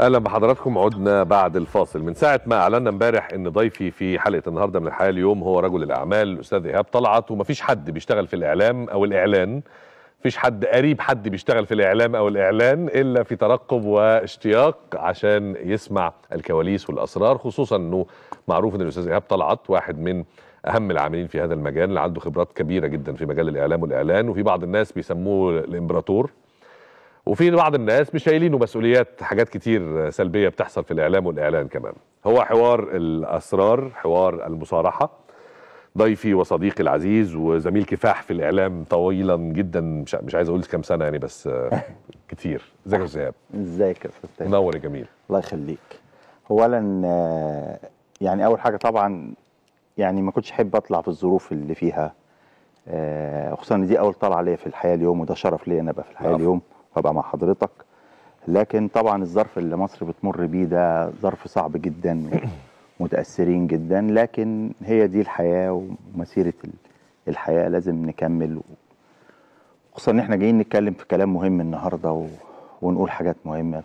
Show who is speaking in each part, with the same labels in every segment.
Speaker 1: اهلا بحضراتكم عدنا بعد الفاصل من ساعه ما اعلنا امبارح ان ضيفي في حلقه النهارده من الحياه اليوم هو رجل الاعمال الاستاذ ايهاب طلعت ومفيش حد بيشتغل في الاعلام او الاعلان مفيش حد قريب حد بيشتغل في الاعلام او الاعلان الا في ترقب واشتياق عشان يسمع الكواليس والاسرار خصوصا انه معروف ان الاستاذ ايهاب طلعت واحد من اهم العاملين في هذا المجال اللي عنده خبرات كبيره جدا في مجال الاعلام والاعلان وفي بعض الناس بيسموه الامبراطور وفي بعض الناس مش شايلينه مسؤوليات حاجات كتير سلبيه بتحصل في الاعلام والاعلان كمان هو حوار الاسرار حوار المصارحه ضيفي وصديقي العزيز وزميل كفاح في الاعلام طويلا جدا مش مش عايز اقول كام سنه يعني بس كتير ازيك يا ايهاب ازيك يا استاذ منور يا جميل الله يخليك اولا يعني اول حاجه طبعا
Speaker 2: يعني ما كنتش احب اطلع في الظروف اللي فيها آه، خصوصا دي اول طلعه ليا في الحياه اليوم وده شرف ليا ان ابقى في الحياه اليوم وابقى مع حضرتك لكن طبعا الظرف اللي مصر بتمر بيه ده ظرف صعب جدا متأثرين جدا لكن هي دي الحياة ومسيرة الحياة لازم نكمل خصوصا ان احنا جايين نتكلم في كلام مهم النهاردة و... ونقول حاجات مهمة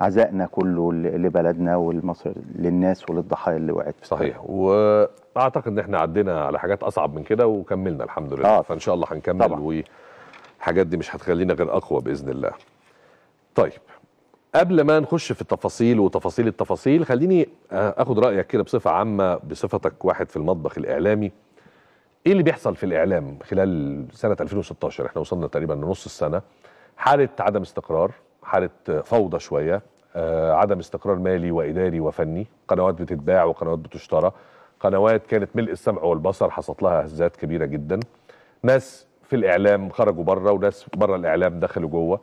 Speaker 2: فعزائنا كله لبلدنا ولمصر للناس وللضحايا اللي وقعت في صحيح
Speaker 1: واعتقد ان احنا عدينا على حاجات اصعب من كده وكملنا الحمد لله آه. فان شاء الله هنكمل طبعا. و... الحاجات دي مش هتخلينا غير اقوى باذن الله طيب قبل ما نخش في التفاصيل وتفاصيل التفاصيل خليني اخد رايك كده بصفه عامه بصفتك واحد في المطبخ الاعلامي ايه اللي بيحصل في الاعلام خلال سنه 2016 احنا وصلنا تقريبا لنص السنه حاله عدم استقرار حاله فوضى شويه آه عدم استقرار مالي واداري وفني قنوات بتتباع وقنوات بتشترى قنوات كانت ملء السمع والبصر حصلت لها هزات كبيره جدا ناس في الاعلام خرجوا بره وناس بره الاعلام دخلوا جوه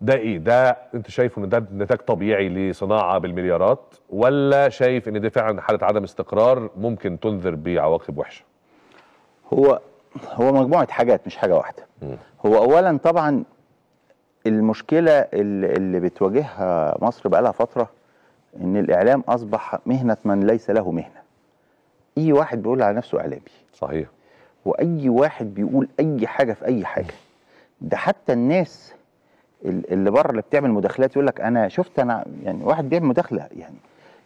Speaker 1: ده ايه ده انت شايف ان ده نتاج طبيعي لصناعه بالمليارات ولا شايف ان دي فعلا حاله عدم استقرار ممكن تنذر بعواقب وحشه
Speaker 2: هو هو مجموعه حاجات مش حاجه واحده م. هو اولا طبعا المشكله اللي, اللي بتواجهها مصر بقالها فتره ان الاعلام اصبح مهنه من ليس له مهنه اي واحد بيقول على نفسه اعلامي صحيح واي واحد بيقول اي حاجه في اي حاجه ده حتى الناس اللي بره اللي بتعمل مداخلات يقول لك انا شفت انا يعني واحد بيعمل مداخله يعني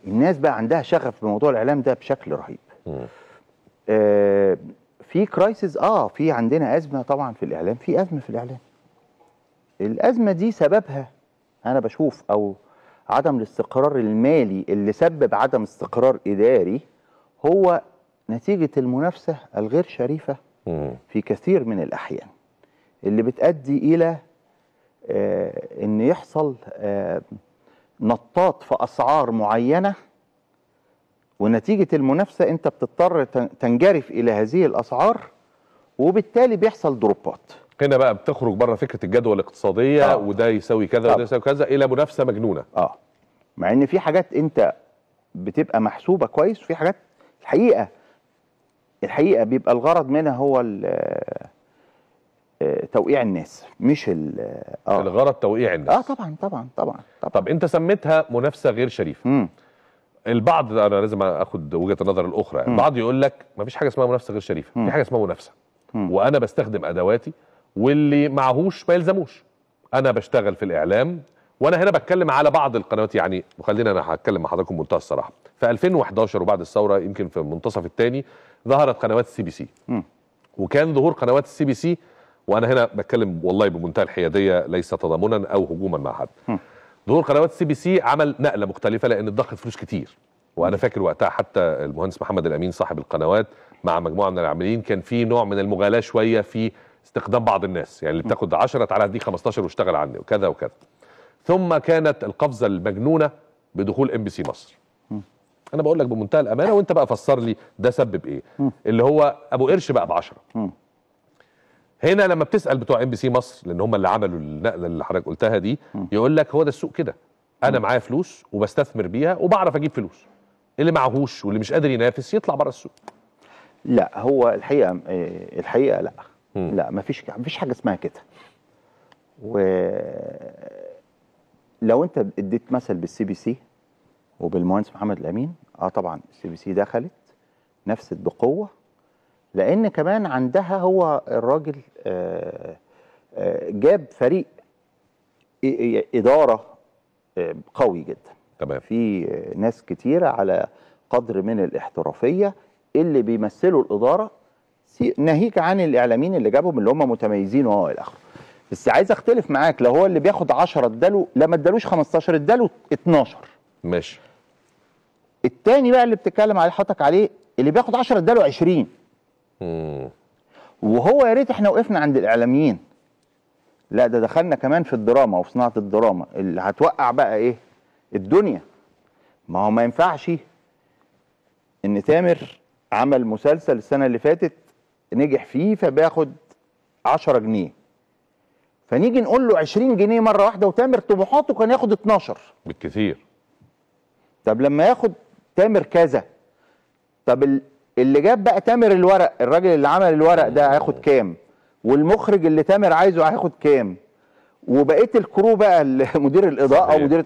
Speaker 2: الناس بقى عندها شغف بموضوع الاعلام ده بشكل رهيب آه في كرايسيس اه في عندنا ازمه طبعا في الاعلام في ازمه في الاعلام الازمه دي سببها انا بشوف او عدم الاستقرار المالي اللي سبب عدم استقرار اداري هو نتيجة المنافسة الغير شريفة في كثير من الأحيان اللي بتأدي إلى آه، أن يحصل آه، نطاط في أسعار معينة ونتيجة المنافسة أنت بتضطر تنجرف إلى هذه الأسعار وبالتالي بيحصل دروبات
Speaker 1: هنا بقى بتخرج بره فكرة الجدوى الاقتصادية آه. وده يساوي كذا آه. وده يساوي كذا إلى منافسة مجنونة آه
Speaker 2: مع أن في حاجات أنت بتبقى محسوبة كويس وفي حاجات الحقيقة الحقيقه بيبقى الغرض منها هو آه،
Speaker 1: توقيع الناس مش ال اه الغرض توقيع الناس اه طبعا طبعا طبعا, طبعا. طب انت سميتها منافسه غير شريفه مم. البعض انا لازم اخد وجهه النظر الاخرى يعني البعض يقول لك ما فيش حاجه اسمها منافسه غير شريفه مم. في حاجه اسمها منافسه مم. وانا بستخدم ادواتي واللي معهوش ما يلزموش انا بشتغل في الاعلام وانا هنا بتكلم على بعض القنوات يعني وخلينا انا هتكلم مع حضراتكم بمنتهى الصراحه في 2011 وبعد الثوره يمكن في المنتصف الثاني ظهرت قنوات السي بي سي وكان ظهور قنوات السي بي سي وانا هنا بتكلم والله بمنتهى الحياديه ليس تضامنا او هجوما مع حد ظهور قنوات السي بي سي عمل نقله مختلفه لان ضخت فلوس كتير وانا فاكر وقتها حتى المهندس محمد الامين صاحب القنوات مع مجموعه من العاملين كان في نوع من المغالاه شويه في استخدام بعض الناس يعني اللي بتاخد 10 تعالى دي 15 واشتغل عني وكذا وكذا ثم كانت القفزه المجنونه بدخول ام بي سي مصر انا بقول لك بمنتهى الامانه وانت بقى فسر لي ده سبب ايه اللي هو ابو قرش بقى ب 10 هنا لما بتسال بتوع ام بي سي مصر لان هم اللي عملوا النقله اللي حضرتك قلتها دي يقول لك هو ده السوق كده انا معايا فلوس وبستثمر بيها وبعرف اجيب فلوس اللي معهوش واللي مش قادر ينافس يطلع بره السوق
Speaker 2: لا هو الحقيقه آه، الحقيقه لا ما لا مفيش مفيش حاجه اسمها كده و لو انت اديت مثل بالسي بي سي وبالمهندس محمد الامين اه طبعا السي بي سي دخلت نفست بقوه لان كمان عندها هو الراجل آه، آه، جاب فريق اداره آه، قوي جدا تمام في ناس كتيره على قدر من الاحترافيه اللي بيمثلوا الاداره ناهيك عن الاعلاميين اللي جابهم اللي هم متميزين وهو الى اخره بس عايز اختلف معاك لو هو اللي بياخد 10 اداله لا ما ادالوش 15 اداله 12 ماشي التاني بقى اللي بتتكلم عليه حضرتك عليه اللي بياخد 10 اداله 20 امم وهو يا ريت احنا وقفنا عند الاعلاميين لا ده دخلنا كمان في الدراما وفي صناعه الدراما اللي هتوقع بقى ايه الدنيا ما هو ما ينفعش ان تامر عمل مسلسل السنه اللي فاتت نجح فيه فبياخد 10 جنيه فنيجي نقول له 20 جنيه مره واحده وتامر طموحاته كان ياخد 12 بالكثير طب لما ياخد تامر كذا طب اللي جاب بقى تامر الورق الراجل اللي عمل الورق ده هياخد كام والمخرج اللي تامر عايزه هياخد كام وبقيه الكرو بقى مدير الاضاءه ومدير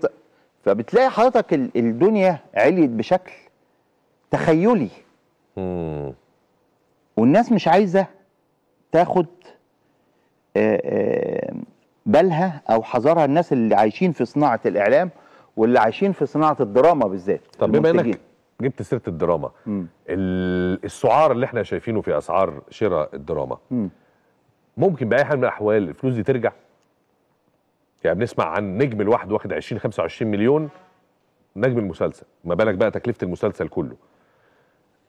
Speaker 2: فبتلاقي حضرتك الدنيا عليت بشكل تخيلي مم. والناس مش عايزه تاخد بالها او حذرها الناس اللي عايشين في صناعه الاعلام
Speaker 1: واللي عايشين في صناعه الدراما بالذات طب بما انك جبت سيره الدراما السعار اللي احنا شايفينه في اسعار شراء الدراما م. ممكن باي حال من الاحوال الفلوس دي ترجع يعني بنسمع عن نجم الواحد واخد 20 25 مليون نجم المسلسل ما بالك بقى تكلفه المسلسل كله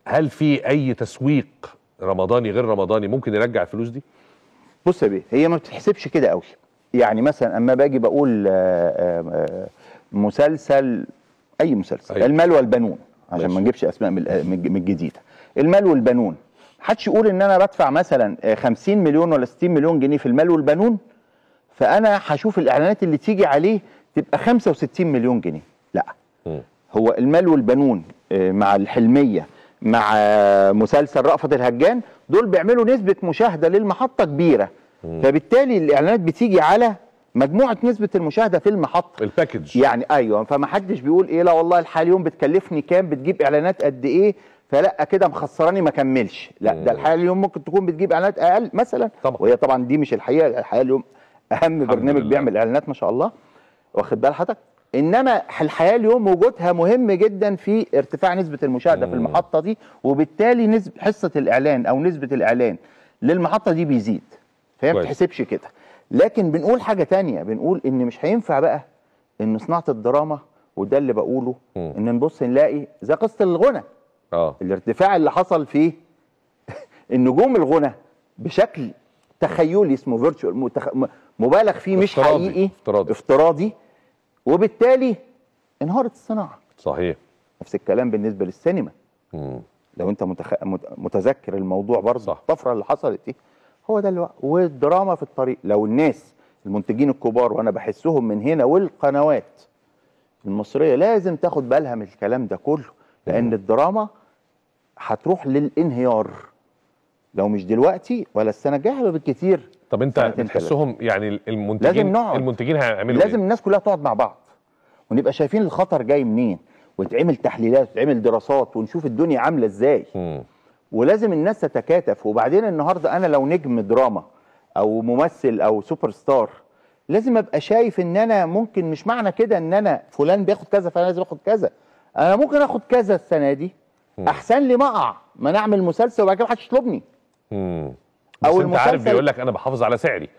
Speaker 1: هل في اي تسويق رمضاني غير رمضاني ممكن يرجع الفلوس دي بص يا بيه
Speaker 2: هي ما بتتحسبش كده قوي يعني مثلا اما باجي بقول آآ آه، آآ آه، آه، مسلسل اي مسلسل أيوة. المال والبنون عشان ماشي. ما نجيبش اسماء من الجديده المال والبنون حدش يقول ان انا بدفع مثلا 50 آه، مليون ولا 60 مليون جنيه في المال والبنون فانا هشوف الاعلانات اللي تيجي عليه تبقى 65 مليون جنيه لا م. هو المال والبنون آه، مع الحلميه مع مسلسل رأفت الهجان دول بيعملوا نسبه مشاهده للمحطه كبيره م. فبالتالي الاعلانات بتيجي على مجموعه نسبه المشاهده في المحطه الباكج يعني ايوه فما حدش بيقول ايه لا والله الحلقه اليوم بتكلفني كام بتجيب اعلانات قد ايه فلا كده مخسراني ما كملش لا ده الحقيقه اليوم ممكن تكون بتجيب اعلانات اقل مثلا طبعا وهي طبعا دي مش الحقيقه الحقيقه اليوم اهم برنامج لله. بيعمل اعلانات ما شاء الله واخد بال حضرتك انما الحياه اليوم وجودها مهم جدا في ارتفاع نسبه المشاهده مم. في المحطه دي وبالتالي نسبه حصه الاعلان او نسبه الاعلان للمحطه دي بيزيد فهي ما بتحسبش كده لكن بنقول حاجه تانية بنقول ان مش هينفع بقى ان صناعه الدراما وده اللي بقوله م. ان نبص نلاقي زي قصه الغنى اه الارتفاع اللي حصل في النجوم الغنى بشكل تخيلي اسمه فيرتشوال مبالغ فيه مش افتراضي. حقيقي افتراضي افتراضي وبالتالي انهارت الصناعه صحيح نفس الكلام بالنسبه للسينما م. لو انت متخ... متذكر الموضوع برضه الطفره اللي حصلت دي إيه؟ هو ده اللي والدراما في الطريق لو الناس المنتجين الكبار وانا بحسهم من هنا والقنوات المصريه لازم تاخد بالها من الكلام ده كله لان الدراما هتروح للانهيار لو مش دلوقتي ولا السنه الجايه بالكثير
Speaker 1: طب انت بتحسهم يعني المنتجين لازم نقعد المنتجين هيعملوا لازم إيه؟
Speaker 2: الناس كلها تقعد مع بعض ونبقى شايفين الخطر جاي منين وتعمل تحليلات وتعمل دراسات ونشوف الدنيا عامله ازاي ولازم الناس تتكاتف وبعدين النهارده انا لو نجم دراما او ممثل او سوبر ستار لازم ابقى شايف ان انا ممكن مش معنى كده ان انا فلان بياخد كذا فانا لازم اخد كذا انا ممكن اخد كذا السنه دي احسن لي ما اقع ما انا اعمل مسلسل وبعد كده محدش يطلبني
Speaker 1: او المسلسل بس انت عارف بيقول لك انا بحافظ على سعري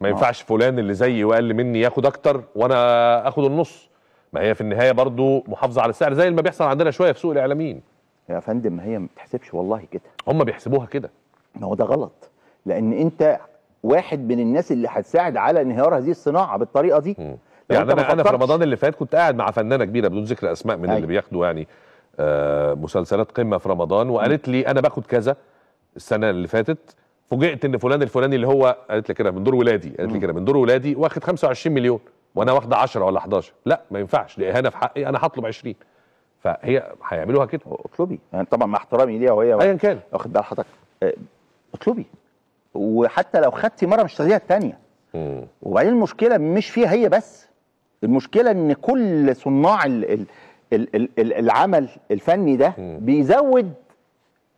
Speaker 1: ما ينفعش فلان اللي زيي واقل مني ياخد اكتر وانا اخد النص ما هي في النهايه برضو محافظه على السعر زي ما بيحصل عندنا شويه في سوق الاعلاميين يا فندم هي ما بتحسبش والله كده هم بيحسبوها كده ما هو ده غلط لان انت واحد
Speaker 2: من الناس اللي هتساعد على انهيار هذه الصناعه بالطريقه دي
Speaker 1: يعني انا انا في رمضان اللي فات كنت قاعد مع فنانه كبيره بدون ذكر اسماء من أي. اللي أيوة. بياخدوا يعني آه مسلسلات قمه في رمضان وقالت لي انا باخد كذا السنه اللي فاتت فوجئت ان فلان الفلاني اللي هو قالت لي كده من دور ولادي قالت لي كده من دور ولادي واخد 25 مليون وانا واخده 10 ولا 11 لا ما ينفعش دي اهانه في حقي انا هطلب 20 فهي هيعملوها كده اطلبي يعني طبعا مع احترامي ليها
Speaker 2: وهي ايا كان واخد بال حضرتك آه، اطلبي وحتى لو خدتي مره مش تاخديها الثانيه وبعدين المشكله مش فيها هي بس المشكله ان كل صناع الـ الـ الـ الـ العمل الفني ده مم. بيزود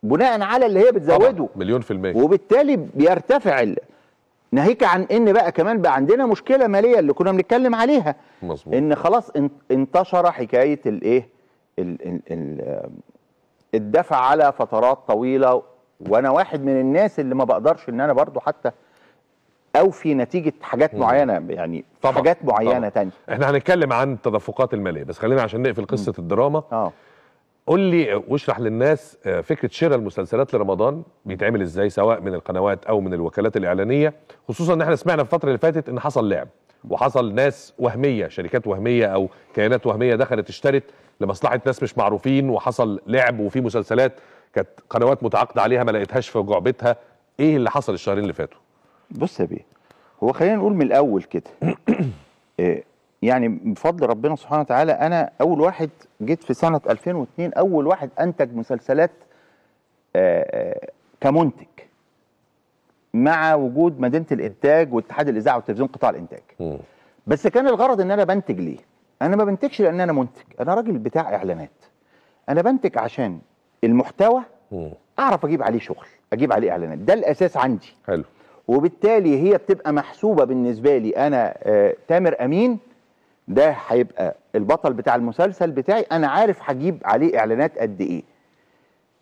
Speaker 2: بناء على اللي هي بتزوده مليون في المية وبالتالي بيرتفع ناهيك عن ان بقى كمان بقى عندنا مشكله ماليه اللي كنا بنتكلم عليها مظبوط ان خلاص انتشر حكايه الايه الدفع على فترات طويله وانا واحد من الناس اللي ما بقدرش ان انا برضو حتى اوفي نتيجه حاجات معينه يعني طبعا حاجات معينه ثانيه
Speaker 1: احنا هنتكلم عن التدفقات الماليه بس خلينا عشان نقفل قصه م. الدراما اه قول لي واشرح للناس آه، فكره شراء المسلسلات لرمضان بيتعمل ازاي سواء من القنوات او من الوكالات الاعلانيه خصوصا ان احنا سمعنا في الفتره اللي فاتت ان حصل لعب وحصل ناس وهميه شركات وهميه او كيانات وهميه دخلت اشترت لمصلحه ناس مش معروفين وحصل لعب وفي مسلسلات كانت قنوات متعاقده عليها ما لقيتهاش في جعبتها ايه اللي حصل الشهرين اللي فاتوا بص يا بيه
Speaker 2: هو خلينا نقول من الاول كده إيه يعني بفضل ربنا سبحانه وتعالى انا اول واحد جيت في سنه 2002 اول واحد انتج مسلسلات آه، آه، كمنتج مع وجود مدينه الانتاج واتحاد الاذاعه والتلفزيون قطاع الانتاج بس كان الغرض ان انا بنتج ليه انا ما بنتجش لان انا منتج انا راجل بتاع اعلانات انا بنتج عشان المحتوى اعرف اجيب عليه شغل اجيب عليه اعلانات ده الاساس عندي حلو وبالتالي هي بتبقى محسوبه بالنسبه لي انا آه تامر امين ده هيبقى البطل بتاع المسلسل بتاعي انا عارف هجيب عليه اعلانات قد ايه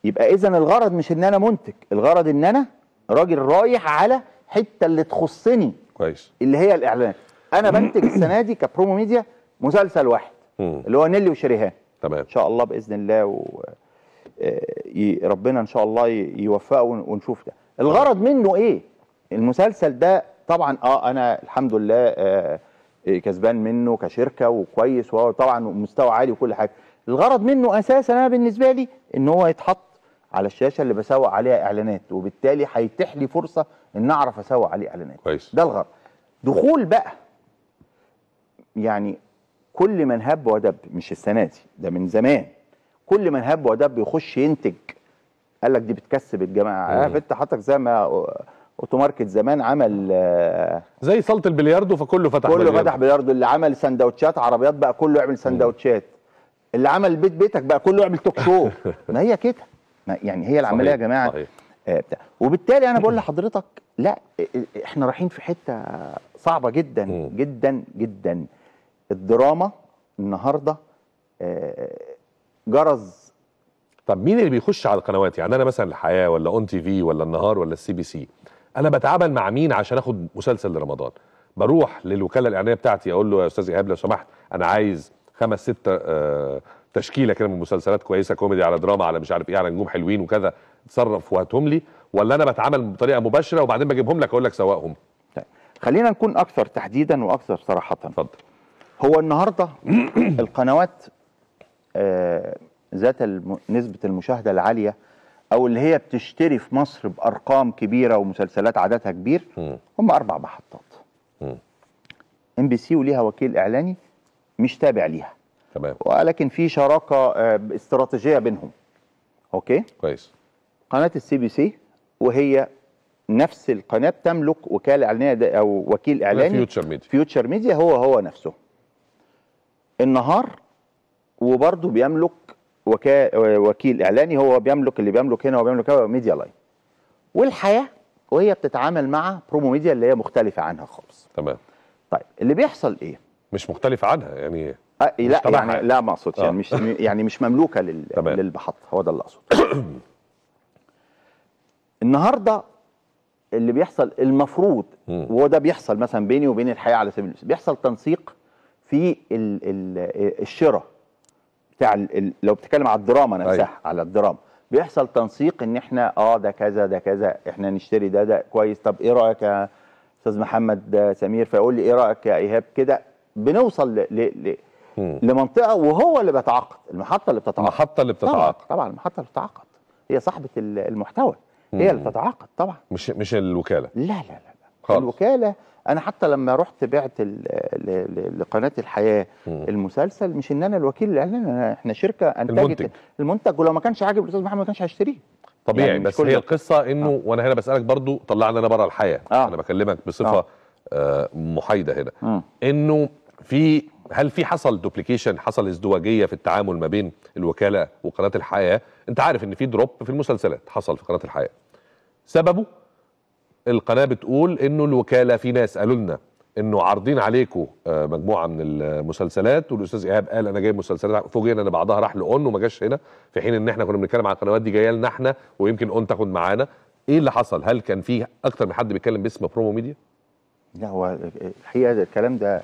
Speaker 2: يبقى اذا الغرض مش ان انا منتج الغرض ان انا راجل رايح على حته اللي تخصني كويس اللي هي الاعلانات انا بنتج السنه دي كبرومو ميديا مسلسل واحد مم. اللي هو نيلي وشريهان تمام ان شاء الله باذن الله و... آه، ربنا ان شاء الله يوفقه ونشوف ده الغرض منه ايه المسلسل ده طبعا اه انا الحمد لله آه كسبان منه كشركه وكويس وهو طبعا مستوى عالي وكل حاجه الغرض منه اساسا انا بالنسبه لي ان هو يتحط على الشاشه اللي بسوق عليها اعلانات وبالتالي هيتيح لي فرصه ان اعرف اسوق عليه اعلانات كويس ده الغرض دخول بقى يعني كل من هب ودب مش السنه دي ده من زمان كل من هب ودب يخش ينتج قال لك دي بتكسب الجماعه أيوة. عارف انت حضرتك زي ما اوتو ماركت زمان عمل آه،
Speaker 1: زي صاله البلياردو فكله فتح كله بلياردو. فتح
Speaker 2: بلياردو اللي عمل سندوتشات عربيات بقى كله يعمل أيوة. سندوتشات اللي عمل بيت بيتك بقى كله يعمل توك شو ما هي كده يعني هي العمليه يا جماعه صحيح. آه وبالتالي انا بقول لحضرتك لا آه، آه، احنا رايحين في حته صعبه جدا جدا جدا الدراما النهارده
Speaker 1: آه، جرز طب مين اللي بيخش على القنوات يعني انا مثلا الحياه ولا اون تي في ولا النهار ولا السي بي سي انا بتعامل مع مين عشان اخد مسلسل لرمضان بروح للوكاله الاعلاميه بتاعتي اقول له يا استاذ ايهاب لو سمحت انا عايز خمس ستة آه، تشكيله كده من مسلسلات كويسه كوميدي على دراما على مش عارف ايه على نجوم حلوين وكذا اتصرف وهاتهم لي ولا انا بتعامل بطريقه مباشره وبعدين بجيبهم لك اقول لك سواقهم طيب خلينا نكون اكثر تحديدا واكثر صراحه اتفضل هو النهارده
Speaker 2: القنوات آه، ذات نسبه المشاهده العاليه او اللي هي بتشتري في مصر بارقام كبيره ومسلسلات عددها كبير هم اربع محطات ام بي سي وليها وكيل اعلاني مش تابع ليها تمام ولكن في شراكه آه، استراتيجيه بينهم اوكي كويس قناه السي بي سي وهي نفس القناه بتملك وكاله اعلانيه او وكيل اعلاني فيوتشر ميديا فيوتشر ميديا هو هو نفسه النهار وبرضه بيملك وكا وكيل اعلاني هو بيملك اللي بيملك هنا وبيملك هنا ميديا لاين والحياه وهي بتتعامل مع برومو ميديا اللي هي مختلفه
Speaker 1: عنها خالص تمام طيب اللي بيحصل ايه مش مختلفه عنها يعني أه لا يعني لا ما اقصدش يعني آه. يعني مش
Speaker 2: يعني مش مملوكه لل للمحطه هو ده اللي اقصده النهارده اللي بيحصل المفروض وهو ده بيحصل مثلا بيني وبين الحياه على سبيل المثال بيحصل تنسيق في الشراء بتاع لو بتتكلم على الدراما أيوه. نفسها على الدراما بيحصل تنسيق ان احنا اه ده كذا ده كذا احنا نشتري ده ده كويس طب ايه رايك يا استاذ محمد سمير فيقول لي ايه رايك يا ايهاب كده بنوصل ل... ل... لمنطقه وهو اللي بيتعاقد المحطه اللي بتتعاقد المحطه اللي بتتعاقد طبعا المحطه اللي بتتعاقد هي صاحبه المحتوى هي اللي بتتعاقد طبعا مش مش الوكاله لا لا لا, لا. خالص. الوكاله انا حتى لما رحت بعت لقناه الحياه المسلسل مش ان انا الوكيل الاعلامي احنا شركه انتجت المنتج, المنتج ولو ما كانش عاجب الاستاذ محمد ما كانش هيشتريه
Speaker 1: طبيعي يعني بس هي القصه انه آه. وانا هنا بسالك برضو طلعني انا بره الحياه آه. انا بكلمك بصفه آه. آه محايده هنا آه. انه في هل في حصل دوبليكيشن حصل ازدواجيه في التعامل ما بين الوكاله وقناه الحياه انت عارف ان في دروب في المسلسلات حصل في قناه الحياه سببه القناه بتقول انه الوكاله في ناس قالوا لنا انه عارضين عليكم آه، مجموعه من المسلسلات والاستاذ ايهاب قال انا جايب مسلسلات فوجئنا ان بعضها راح لاون وما جاش هنا في حين ان احنا كنا بنتكلم على القنوات دي جايه لنا احنا ويمكن اون تاخد معانا ايه اللي حصل هل كان في اكتر من حد بيتكلم باسم برومو ميديا
Speaker 2: لا هو الحقيقه الكلام ده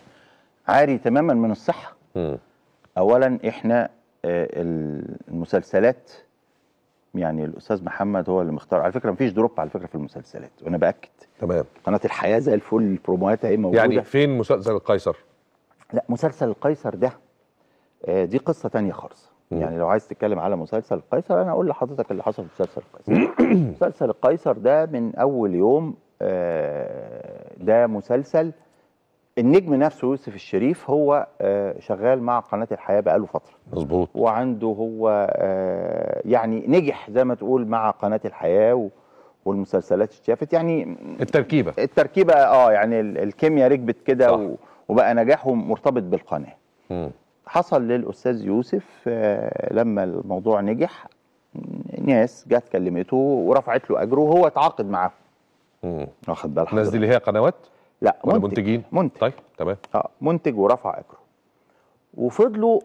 Speaker 2: عاري تماما من الصحه اولا احنا آه، المسلسلات يعني الاستاذ محمد هو اللي مختار على فكره مفيش دروب على فكره في المسلسلات وانا باكد تمام قناه الحياه زي الفل البروموهات اهي موجوده يعني
Speaker 1: فين مسلسل القيصر
Speaker 2: لا مسلسل القيصر ده آه، دي قصه تانية خالص يعني لو عايز تتكلم على مسلسل القيصر انا اقول لحضرتك اللي حصل في مسلسل القيصر مسلسل القيصر ده من اول يوم آه، ده مسلسل النجم نفسه يوسف الشريف هو آه، شغال مع قناه الحياه بقاله فتره مظبوط وعنده هو آه، يعني نجح زي ما تقول مع قناه الحياه والمسلسلات اتشافت يعني التركيبه التركيبه اه يعني الكيمياء ركبت كده وبقى نجاحه مرتبط بالقناه م. حصل للاستاذ يوسف آه، لما الموضوع نجح ناس جت كلمته ورفعت له اجره وهو اتعاقد معاهم واخد بالك الناس دي اللي هي قنوات لا ولا منتج منتجين منتج طيب تمام اه منتج ورفع اجره وفضلوا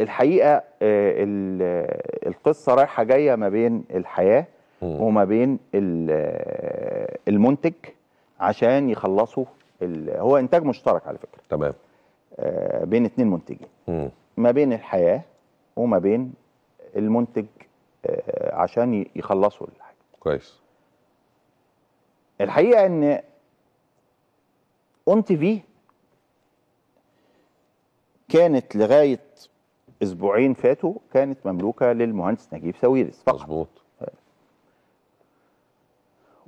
Speaker 2: الحقيقه آه، آه، القصه رايحه جايه ما بين الحياه وما بين آه، المنتج عشان يخلصوا هو انتاج مشترك على فكره تمام بين اتنين منتجين ما بين الحياه وما بين المنتج عشان يخلصوا الحاجه كويس الحقيقه ان اون تي في كانت لغايه اسبوعين فاتوا كانت مملوكه للمهندس نجيب ساويرس فقط مظبوط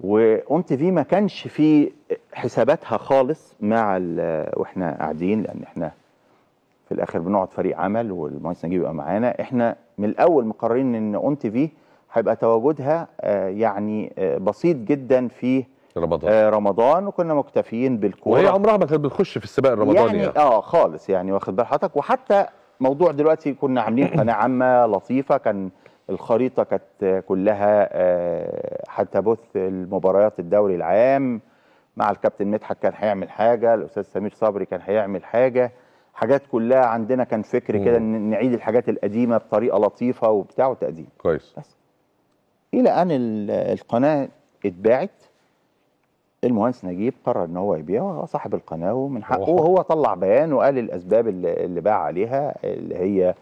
Speaker 2: واون تي في ما كانش في حساباتها خالص مع واحنا قاعدين لان احنا في الاخر بنقعد فريق عمل والمهندس نجيب يبقى معانا احنا من الاول مقررين ان اون تي في هيبقى تواجدها آه، يعني آه، بسيط جدا في رمضان آه رمضان وكنا مكتفيين بالكوره وهي
Speaker 1: عمرها ما كانت بتخش في السباق الرمضاني يعني, يعني
Speaker 2: اه خالص يعني واخد بال حضرتك وحتى موضوع دلوقتي كنا عاملين قناه عامه لطيفه كان الخريطه كانت كلها آه حتى بث المباريات الدوري العام مع الكابتن مدحت كان هيعمل حاجه الاستاذ سمير صبري كان هيعمل حاجه حاجات كلها عندنا كان فكر كده نعيد الحاجات القديمه بطريقه لطيفه وبتاع وتقديم كويس بس الى ان القناه اتباعت المهندس نجيب قرر ان هو يبيعه صاحب القناه ومن حقه وهو طلع بيان وقال الاسباب اللي باع عليها اللي هي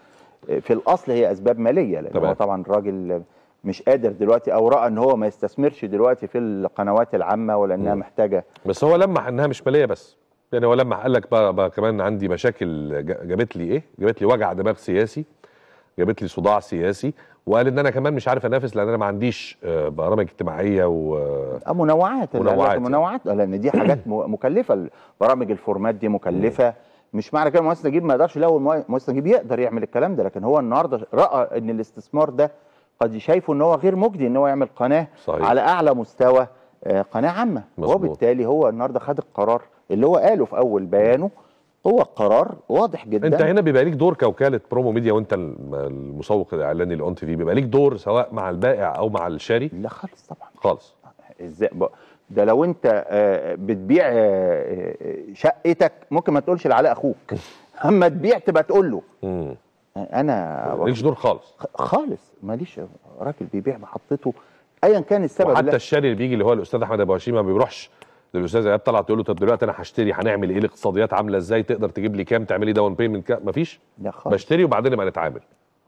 Speaker 2: في الاصل هي اسباب ماليه لان طبعا. هو طبعا الراجل مش قادر دلوقتي او راى ان هو ما يستثمرش دلوقتي في القنوات العامه ولانها محتاجه
Speaker 1: بس هو لمح انها مش ماليه بس يعني هو لمح قال لك بقى, بقى كمان عندي مشاكل جابت لي ايه؟ جابت لي وجع دماغ سياسي جابت لي صداع سياسي وقال ان انا كمان مش عارف انافس لان انا ما عنديش آه، برامج اجتماعيه و آه، منوعات منوعات
Speaker 2: منوعات آه، لان دي حاجات مكلفه برامج الفورمات دي مكلفه مش معنى كده مؤسس نجيب ما يقدرش لا مؤسس نجيب يقدر يعمل الكلام ده لكن هو النهارده راى ان الاستثمار ده قد شايفه ان هو غير مجدي ان هو يعمل قناه صحيح. على اعلى مستوى قناه عامه مزبوط. وبالتالي هو النهارده خد القرار اللي هو قاله في اول بيانه هو قرار واضح جدا انت هنا
Speaker 1: بيبقى ليك دور كوكاله برومو ميديا وانت المسوق الاعلاني لاون تي في بيبقى ليك دور سواء مع البائع او مع الشاري لا خالص طبعا خالص ازاي ده لو انت آه، بتبيع
Speaker 2: آه، آه، شقتك ممكن ما تقولش لعلاء اخوك اما تبيع تبقى تقول له انا ماليش دور خالص خالص ماليش راجل بيبيع محطته ايا كان السبب وحتى
Speaker 1: الشاري اللي بيجي اللي هو الاستاذ احمد ابو هشيم ما بيروحش للاستاذ ايهاب طلع تقول له طب دلوقتي انا هشتري هنعمل ايه الاقتصاديات عامله ازاي تقدر تجيب لي كام تعملي داون بيمنت كام مفيش لا خالص بشتري وبعدين بقى نتعامل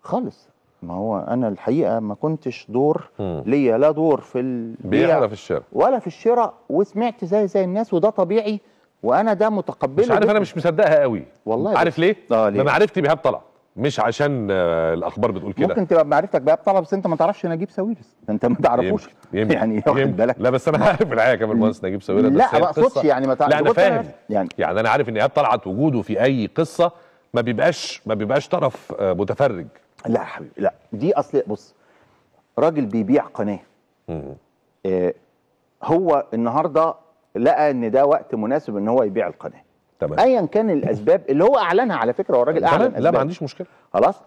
Speaker 2: خالص ما هو انا الحقيقه ما كنتش دور
Speaker 1: ليا لا دور في البيع ولا في الشراء
Speaker 2: ولا في الشراء وسمعت زي زي الناس وده طبيعي وانا ده متقبله مش عارف انا مش
Speaker 1: مصدقها قوي والله عارف ليه؟ آه ليه؟ ما معرفتي بإيهاب طلع مش عشان آه، الاخبار بتقول كده ممكن
Speaker 2: تبقى معرفتك بقى بطلب بس انت ما تعرفش نجيب ساويرس
Speaker 1: انت ما تعرفوش يمكن. يعني واخد بالك لا بس انا عارف الحقيقه كمان مهندس نجيب ساويرس لا ما اقصدش يعني ما تعرفش لا انا فاهم يعني. يعني انا عارف ان ايهاب طلعت وجوده في اي قصه ما بيبقاش ما بيبقاش طرف آه، متفرج لا يا حبيبي لا دي اصل بص راجل بيبيع
Speaker 2: قناه آه، هو النهارده لقى ان ده وقت مناسب ان هو يبيع القناه تمام ايا كان الاسباب اللي هو اعلنها على فكره هو الراجل اعلن لا ما عنديش مشكله خلاص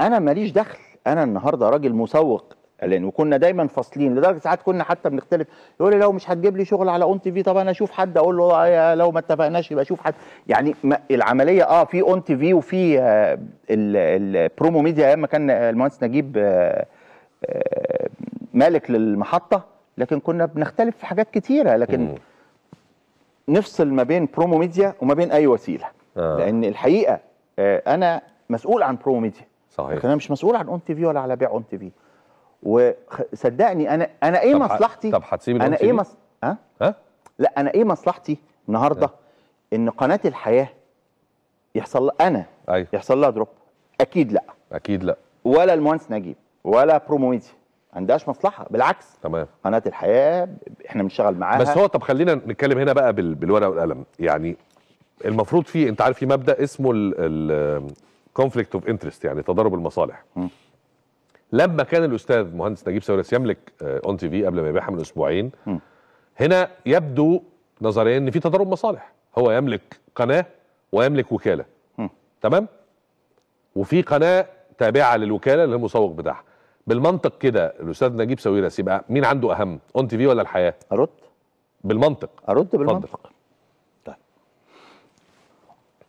Speaker 2: انا ماليش دخل انا النهارده راجل مسوق اعلان وكنا دايما فاصلين لدرجه ساعات كنا حتى بنختلف يقول لي لو مش هتجيب لي شغل على اون تي في طب انا اشوف حد اقول له آه، لو ما اتفقناش يبقى اشوف حد يعني العمليه اه في اون تي في وفي آه البرومو ميديا ايام ما كان آه، المهندس نجيب آه آه مالك للمحطه لكن كنا بنختلف في حاجات كتيره لكن م. نفصل ما بين برومو ميديا وما بين اي وسيله آه. لان الحقيقه آه، انا مسؤول عن برومو ميديا صحيح لكن انا مش مسؤول عن اون تي في ولا على بيع اون تي في وصدقني انا انا ايه طب مصلحتي طب هتسيب انا ايه مص... ها؟ ها؟ لا انا ايه مصلحتي النهارده أه؟ ان قناه الحياه يحصل انا أيوه. يحصل لها دروب اكيد لا اكيد لا ولا المهندس نجيب ولا برومو ميديا عندهاش مصلحه بالعكس تمام قناه الحياه احنا بنشتغل معاها بس هو
Speaker 1: طب خلينا نتكلم هنا بقى بالورقه والقلم يعني المفروض في انت عارف في مبدا اسمه الكونفليكت اوف انترست يعني تضارب المصالح م. لما كان الاستاذ مهندس نجيب ساويرس يملك اون تي في قبل ما يبيعها من اسبوعين م. هنا يبدو نظريا ان في تضارب مصالح هو يملك قناه ويملك وكاله م. تمام وفي قناه تابعه للوكاله اللي المسوق بتاعها بالمنطق كده الاستاذ نجيب ساويرس يبقى مين عنده اهم اون تي في ولا الحياه ارد بالمنطق ارد بالمنطق طيب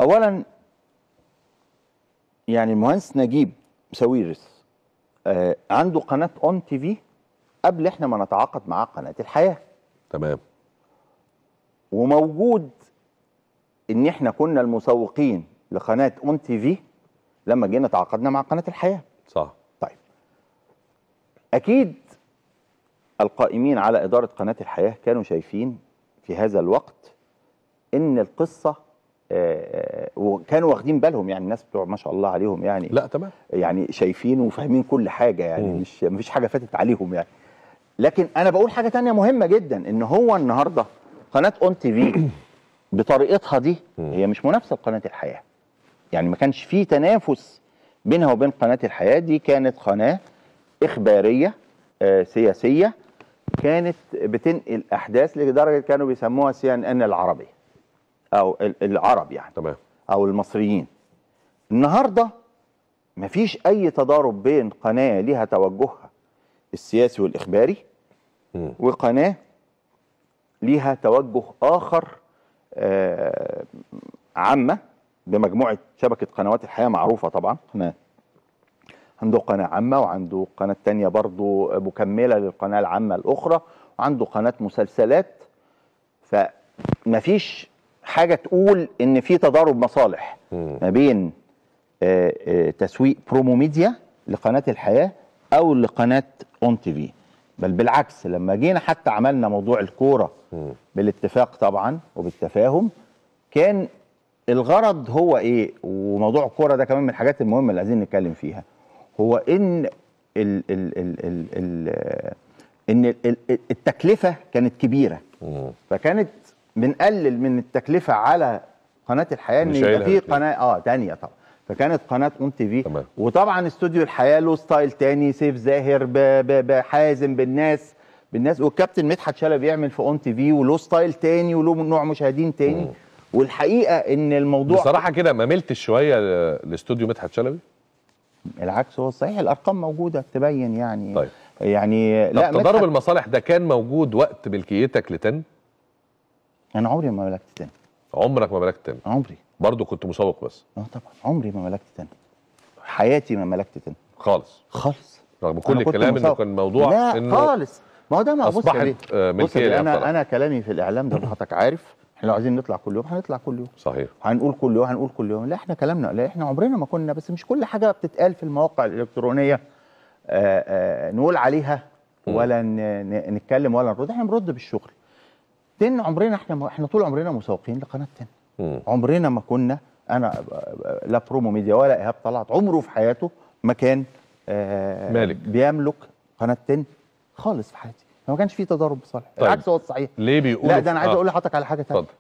Speaker 1: اولا
Speaker 2: يعني المهندس نجيب ساويرس آه عنده قناه اون تي في قبل احنا ما نتعاقد معاه قناه الحياه تمام وموجود ان احنا كنا المسوقين لقناه اون تي في لما جينا تعاقدنا مع قناه الحياه صح أكيد القائمين على إدارة قناة الحياة كانوا شايفين في هذا الوقت إن القصة آه، آه، وكانوا واخدين بالهم يعني الناس بتوع ما شاء الله عليهم يعني لا تمام يعني شايفين وفاهمين كل حاجة يعني مم. مش مفيش حاجة فاتت عليهم يعني لكن أنا بقول حاجة تانية مهمة جدا إن هو النهاردة قناة أون تي في بطريقتها دي هي مش منافسة لقناة الحياة يعني ما كانش في تنافس بينها وبين قناة الحياة دي كانت قناة إخبارية آه، سياسية كانت بتنقل أحداث لدرجة كانوا بيسموها سي ان ان العربي أو العرب يعني تمام أو المصريين النهاردة مفيش أي تضارب بين قناة لها توجهها السياسي والإخباري م. وقناة ليها توجه آخر آه، عامة بمجموعة شبكة قنوات الحياة معروفة طبعا قناة عنده قناة عامة وعنده قناة تانية برضه مكملة للقناة العامة الأخرى وعنده قناة مسلسلات فمفيش حاجة تقول إن في تضارب مصالح ما بين آه، آه، تسويق برومو ميديا لقناة الحياة أو لقناة أون تي في بل بالعكس لما جينا حتى عملنا موضوع الكورة بالاتفاق طبعا وبالتفاهم كان الغرض هو ايه وموضوع الكوره ده كمان من الحاجات المهمه اللي عايزين نتكلم فيها هو ان ال ال ال ال ال ان التكلفه كانت كبيره فكانت بنقلل من التكلفه على قناه الحياه ان يبقى في قناه اه ثانيه طبعا فكانت قناه اون تي في وطبعا استوديو الحياه له ستايل ثاني سيف زاهر بحازم بالناس بالناس والكابتن مدحت شلبي بيعمل في اون تي في وله ستايل تاني وله نوع مشاهدين تاني مم. والحقيقه ان الموضوع بصراحه
Speaker 1: كده ما ملتش شويه لاستوديو مدحت شلبي العكس هو الصحيح الارقام موجوده
Speaker 2: تبين يعني طيب
Speaker 1: يعني لا تضارب المصالح ده كان موجود وقت ملكيتك لتن
Speaker 2: انا عمري ما ملكت تن
Speaker 1: عمرك ما ملكت تن عمري برضه كنت مسوق بس
Speaker 2: اه طبعا عمري ما ملكت تن حياتي ما ملكت تن خالص خالص رغم كل الكلام انه كان موضوع لا إنه خالص ما هو ده ما آه، بص اصبحت ملكيه انا انا كلامي في الاعلام ده حضرتك عارف احنا لو عايزين نطلع كل يوم هنطلع كل يوم صحيح هنقول كل يوم هنقول كل يوم لا احنا كلامنا لا احنا عمرنا ما كنا بس مش كل حاجه بتتقال في المواقع الالكترونيه آآ آه، آآ آه، نقول عليها ولا نتكلم ولا نرد احنا بنرد بالشغل تن عمرنا احنا احنا طول عمرنا مسوقين لقناه تن عمرنا ما كنا انا آه، لا برومو ميديا ولا ايهاب طلعت عمره في حياته ما كان مالك بيملك قناه تن خالص في حياتي ما كانش في تضارب بصالح طيب. العكس
Speaker 1: هو الصحيح ليه بيقول لا ده انا عايز آه. اقول لحضرتك
Speaker 2: على حاجه ثانيه اتفضل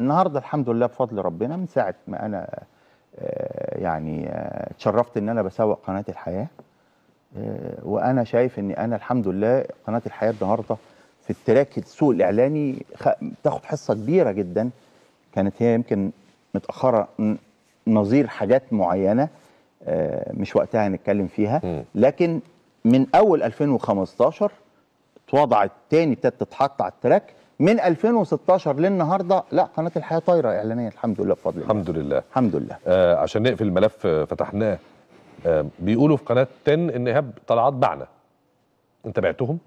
Speaker 2: النهارده الحمد لله بفضل ربنا من ساعه ما انا آه، يعني آه، اتشرفت ان انا بسوق قناه الحياه وانا شايف ان انا الحمد لله قناه الحياه النهارده في التراك السوق الاعلاني بتاخد حصه كبيره جدا كانت هي يمكن متاخره نظير حاجات معينه مش وقتها هنتكلم فيها لكن من اول 2015 اتوضعت تاني ابتدت تتحط على التراك من 2016 للنهارده لا قناه الحياه طايره اعلانيا الحمد لله بفضل الله الحمد لله الحمد لله
Speaker 1: آه عشان نقفل الملف آه، فتحناه آه بيقولوا في قناه 10 ان ايهاب طلعت بعنا انت بعتهم؟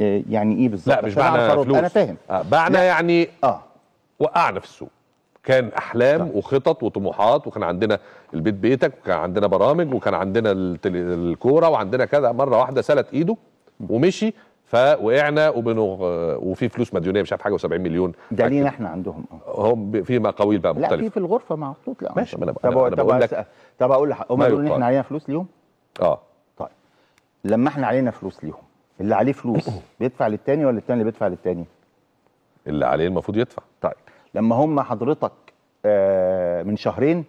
Speaker 1: آه يعني ايه بالظبط؟ لا مش بعنا فلوس انا فاهم آه بعنا لا. يعني اه وقعنا في السوق كان احلام صح. وخطط وطموحات وكان عندنا البيت بيتك وكان عندنا برامج وكان عندنا الكوره وعندنا كذا مره واحده سلت ايده ومشي فوقعنا وبنغ... وفي فلوس مديونيه مش عارف حاجه و70 مليون ده احنا عندهم اه هم في مقاويل بقى مختلفه لا في في
Speaker 2: الغرفه محطوط لا ماشي انا طب أنا طب بقول لك طب اقول لك هم بيقولوا ان احنا علينا فلوس ليهم اه طيب لما احنا علينا فلوس ليهم اللي عليه فلوس بيدفع للتاني ولا التاني اللي بيدفع للتاني؟
Speaker 1: اللي عليه المفروض يدفع
Speaker 2: طيب لما هم حضرتك آه من شهرين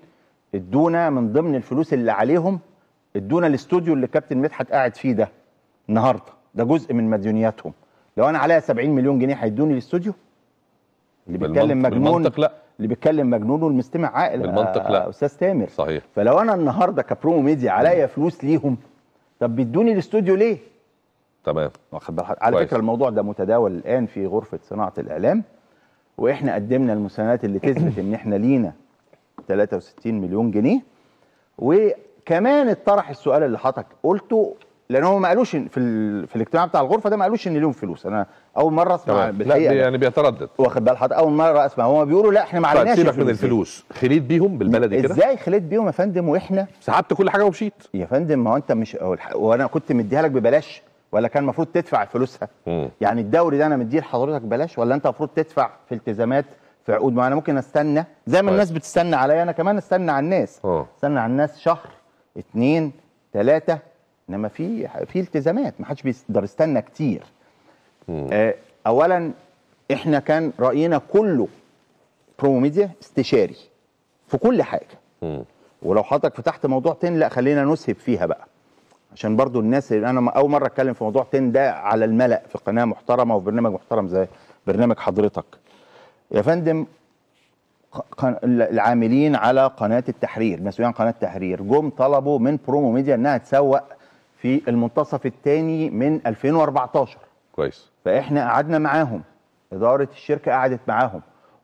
Speaker 2: ادونا من ضمن الفلوس اللي عليهم ادونا الاستوديو اللي كابتن مدحت قاعد فيه ده النهارده ده جزء من مديونياتهم لو انا عليا 70 مليون جنيه هيدوني الاستوديو اللي بيتكلم مجنون لا اللي بيتكلم مجنون والمستمع عاقل بالمنطق لا آه، استاذ تامر صحيح فلو انا النهارده كبرومو ميديا عليا فلوس ليهم طب بيدوني الاستوديو ليه؟ تمام واخد بالك على كويس. فكره الموضوع ده متداول الان في غرفه صناعه الاعلام واحنا قدمنا المساندات اللي تثبت ان احنا لينا 63 مليون جنيه وكمان اتطرح السؤال اللي حضرتك قلته لان هو ما قالوش في ال... في الاجتماع بتاع الغرفه ده ما قالوش ان ليهم فلوس انا اول مره اسمع لا يعني. يعني
Speaker 1: بيتردد واخد بال
Speaker 2: حضرتك اول مره اسمع هم بيقولوا لا احنا ما طيب، عليناش سيبك من الفلوس
Speaker 1: خليت بيهم بالبلدي كده ازاي
Speaker 2: خليت بيهم يا فندم واحنا سحبت كل حاجه ومشيت يا فندم ما هو انت مش وانا كنت مديها لك ببلاش ولا كان المفروض تدفع فلوسها مم. يعني الدوري ده انا مديه لحضرتك ببلاش ولا انت المفروض تدفع في التزامات في عقود ما انا ممكن استنى زي ما طيب. الناس بتستنى عليا انا كمان استنى على الناس أوه. استنى على الناس شهر اثنين ثلاثه انما في في التزامات ما حدش بيقدر يستنى كتير آه اولا احنا كان راينا كله برومو ميديا استشاري في كل حاجه م. ولو حضرتك فتحت موضوع تن لا خلينا نسهب فيها بقى عشان برضو الناس انا اول مره اتكلم في موضوع تن ده على الملأ في قناه محترمه وفي برنامج محترم زي برنامج حضرتك يا فندم العاملين على قناه التحرير مسؤولين عن قناه التحرير جم طلبوا من برومو ميديا انها تسوق في المنتصف الثاني من 2014 كويس فاحنا قعدنا معاهم اداره الشركه قعدت معاهم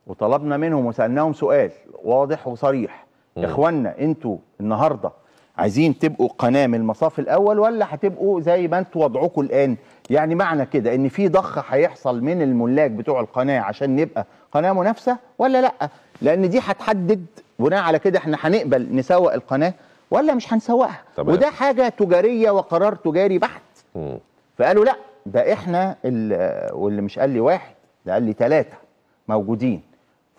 Speaker 2: وطلبنا منهم وسالناهم سؤال واضح وصريح يا اخوانا انتوا النهارده عايزين تبقوا قناه من المصاف الاول ولا هتبقوا زي ما انتوا وضعكم الان يعني معنى كده ان في ضخ هيحصل من الملاك بتوع القناه عشان نبقى قناه منافسه ولا لا لان دي هتحدد بناء على كده احنا هنقبل نسوق القناه ولا مش هنسوقها وده حاجه تجاريه وقرار تجاري بحت فقالوا لا ده احنا واللي مش قال لي واحد ده قال لي ثلاثه موجودين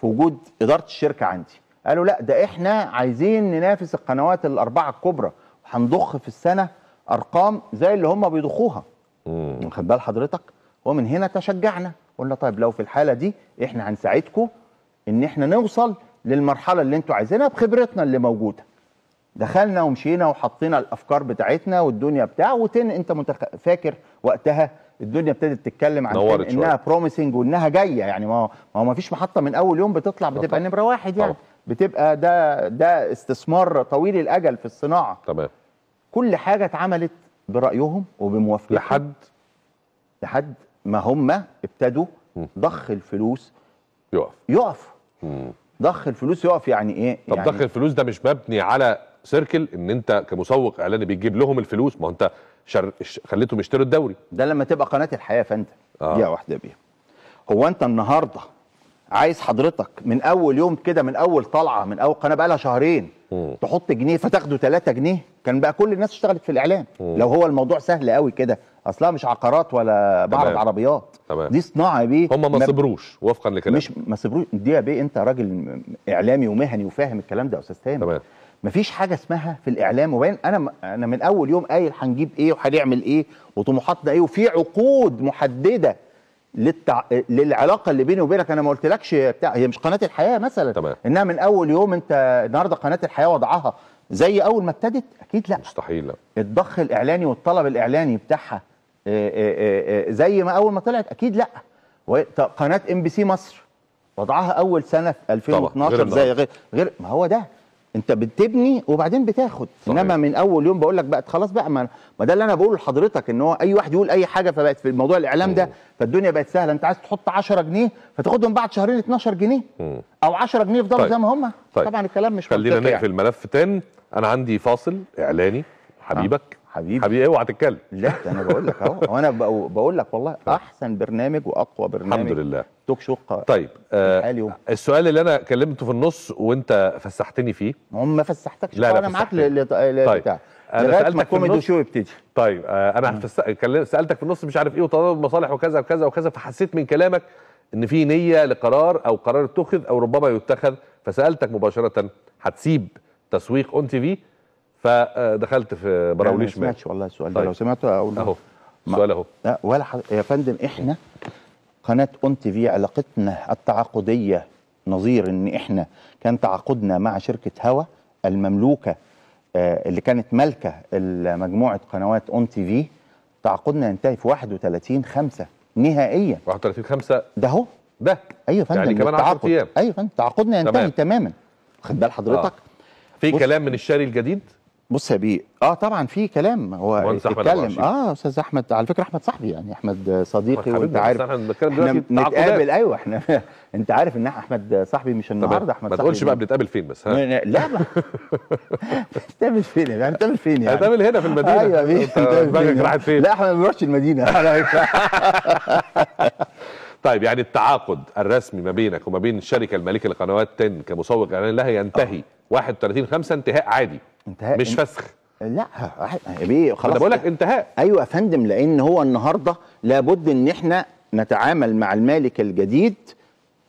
Speaker 2: في وجود اداره الشركه عندي قالوا لا ده احنا عايزين ننافس القنوات الاربعه الكبرى وهنضخ في السنه ارقام زي اللي هم بيضخوها واخد بال حضرتك ومن هنا تشجعنا قلنا طيب لو في الحاله دي احنا هنساعدكم ان احنا نوصل للمرحله اللي انتوا عايزينها بخبرتنا اللي موجوده دخلنا ومشينا وحطينا الافكار بتاعتنا والدنيا بتاع وتن انت متخ... فاكر وقتها الدنيا ابتدت تتكلم عن انها بروميسنج وانها جايه يعني ما هو ما فيش محطه من اول يوم بتطلع بتبقى نمره واحد يعني طبعا. بتبقى ده ده استثمار طويل الاجل في الصناعه تمام كل حاجه اتعملت برايهم وبموافقتهم لحد لحد ما هم ابتدوا ضخ الفلوس يقف يقف ضخ الفلوس يقف يعني ايه؟ طب يعني ضخ
Speaker 1: الفلوس ده مش مبني على سيركل ان انت كمسوق اعلاني بتجيب لهم الفلوس ما انت شر... خليتهم يشتروا الدوري
Speaker 2: ده لما تبقى قناه الحياه فانت آه. يا
Speaker 1: واحده بيها هو
Speaker 2: انت النهارده عايز حضرتك من اول يوم كده من اول طلعه من اول قناه بقى لها شهرين م. تحط جنيه فتاخده 3 جنيه كان بقى كل الناس اشتغلت في الاعلان م. لو هو الموضوع سهل قوي كده اصلها مش عقارات ولا بعرض عربيات تمام. دي صناعه بيه هم ما صبروش
Speaker 1: وفقا لكلامك مش ما
Speaker 2: صبروش دي يا بيه انت راجل اعلامي ومهني وفاهم الكلام ده يا استاذ تامر تمام مفيش حاجه اسمها في الاعلام وبين انا انا من اول يوم قايل هنجيب ايه وهنعمل ايه وطموحاتنا ايه وفي عقود محدده للتع... للعلاقه اللي بيني وبينك انا ما قلتلكش بتاع هي مش قناه الحياه مثلا تمام. انها من اول يوم انت النهارده قناه الحياه وضعها زي اول ما ابتدت اكيد لا مستحيل لا الضخ الاعلاني والطلب الاعلاني بتاعها آه، آه، آه، زي ما اول ما طلعت اكيد لا قناه ام بي سي مصر وضعها اول سنه في 2012 طبعا. غير زي غير غير ما هو ده انت بتبني وبعدين بتاخد صحيح. انما من اول يوم بقول لك بقت خلاص بقى ما ده اللي انا بقوله لحضرتك ان هو اي واحد يقول اي حاجه فبقت في موضوع الاعلام مم. ده فالدنيا بقت سهله انت عايز تحط 10 جنيه فتاخدهم بعد شهرين 12 جنيه مم. او 10 جنيه يفضلوا طيب. زي ما هم طيب. طبعا الكلام مش خلينا نقفل يعني.
Speaker 1: ملف تاني انا عندي فاصل اعلاني حبيبك آه. حبيبي حبيبي اوعى تتكلم لا انا بقول لك اهو
Speaker 2: انا بقول لك والله احسن برنامج واقوى برنامج الحمد لله
Speaker 1: توك شو طيب آه السؤال اللي انا كلمته في النص وانت فسحتني فيه هم ما فسحتكش لا انا معاك
Speaker 2: للبتاع طيب بتاع. انا سالتك النص شو
Speaker 1: يبتدي طيب آه انا آه. فس... سالتك في النص مش عارف ايه وتضارب مصالح وكذا وكذا وكذا فحسيت من كلامك ان في نيه لقرار او قرار اتخذ او ربما يتخذ فسالتك مباشره هتسيب تسويق اون تي في فدخلت في براوليش ما سمعتش والله
Speaker 2: السؤال ده طيب. لو سمعته اقول اهو السؤال اهو ولا حد... يا فندم احنا قناه اون تي في علاقتنا التعاقديه نظير ان احنا كان تعاقدنا مع شركه هوا المملوكه آه، اللي كانت مالكه مجموعه قنوات اون تي في تعاقدنا ينتهي في 31 5 نهائيا 31 5 ده اهو ده ايوه فندم يعني كمان 10 ايام ايوه فندم تعاقدنا ينتهي تمام. تماما خد بال حضرتك آه.
Speaker 1: في كلام من الشاري
Speaker 2: الجديد بص يا بيه اه طبعا في كلام هو اتكلم اه استاذ احمد على فكره احمد صاحبي يعني احمد صديقي وانت عارف احنا نتقابل ايوه احنا انت عارف ان احمد صاحبي مش النهارده احمد صاحبي ما تقولش بقى
Speaker 1: بنتقابل فين بس ها لا
Speaker 2: بنتقابل فين يعني بنتقابل فين يعني بنتقابل هنا في المدينه ايوه يا بيه دماغك راحت فين لا احنا ما بنروحش المدينه
Speaker 1: طيب يعني التعاقد الرسمي ما بينك وما بين الشركه المالكه لقنوات 10 كمسوق اعلان لها ينتهي 31 5 انتهاء عادي انتهاء مش فسخ
Speaker 2: لا بيه خلاص انا بقول لك انتهاء ايوه يا فندم لان هو النهارده لابد ان احنا نتعامل مع المالك الجديد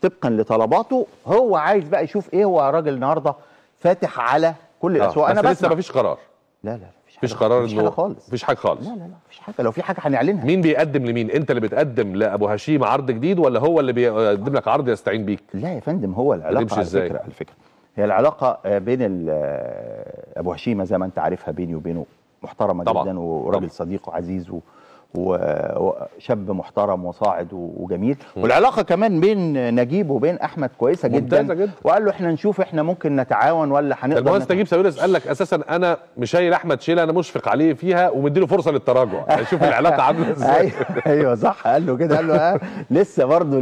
Speaker 2: طبقا لطلباته هو عايز بقى يشوف ايه هو راجل النهارده فاتح على كل آه، الاسواق انا بس لسه مفيش قرار لا لا لا
Speaker 1: مفيش قرار انه خالص مفيش حاجه خالص لا لا لا مفيش حاجه لو في حاجه هنعلنها مين بيقدم لمين انت اللي بتقدم لابو هشيم عرض جديد ولا هو اللي بيقدم لك عرض يستعين بيك لا يا فندم هو العلاقه على فكره على
Speaker 2: فكره هي العلاقه بين ابو هشيمه زي ما انت عارفها بيني وبينه محترمه طبعًا. جدا وراجل صديق وعزيز و... وشاب محترم وصاعد وجميل والعلاقه كمان بين نجيب وبين احمد كويسه جدا, جدا. وقال له احنا نشوف احنا ممكن نتعاون ولا هنقدر المهندس نجيب
Speaker 1: ساويرس قال لك اساسا انا مش شايل احمد شيله انا مشفق عليه فيها ومديله فرصه للتراجع اشوف العلاقه عامله ازاي أيوة،,
Speaker 2: ايوه صح قال له كده قال له ها آه، لسه برضه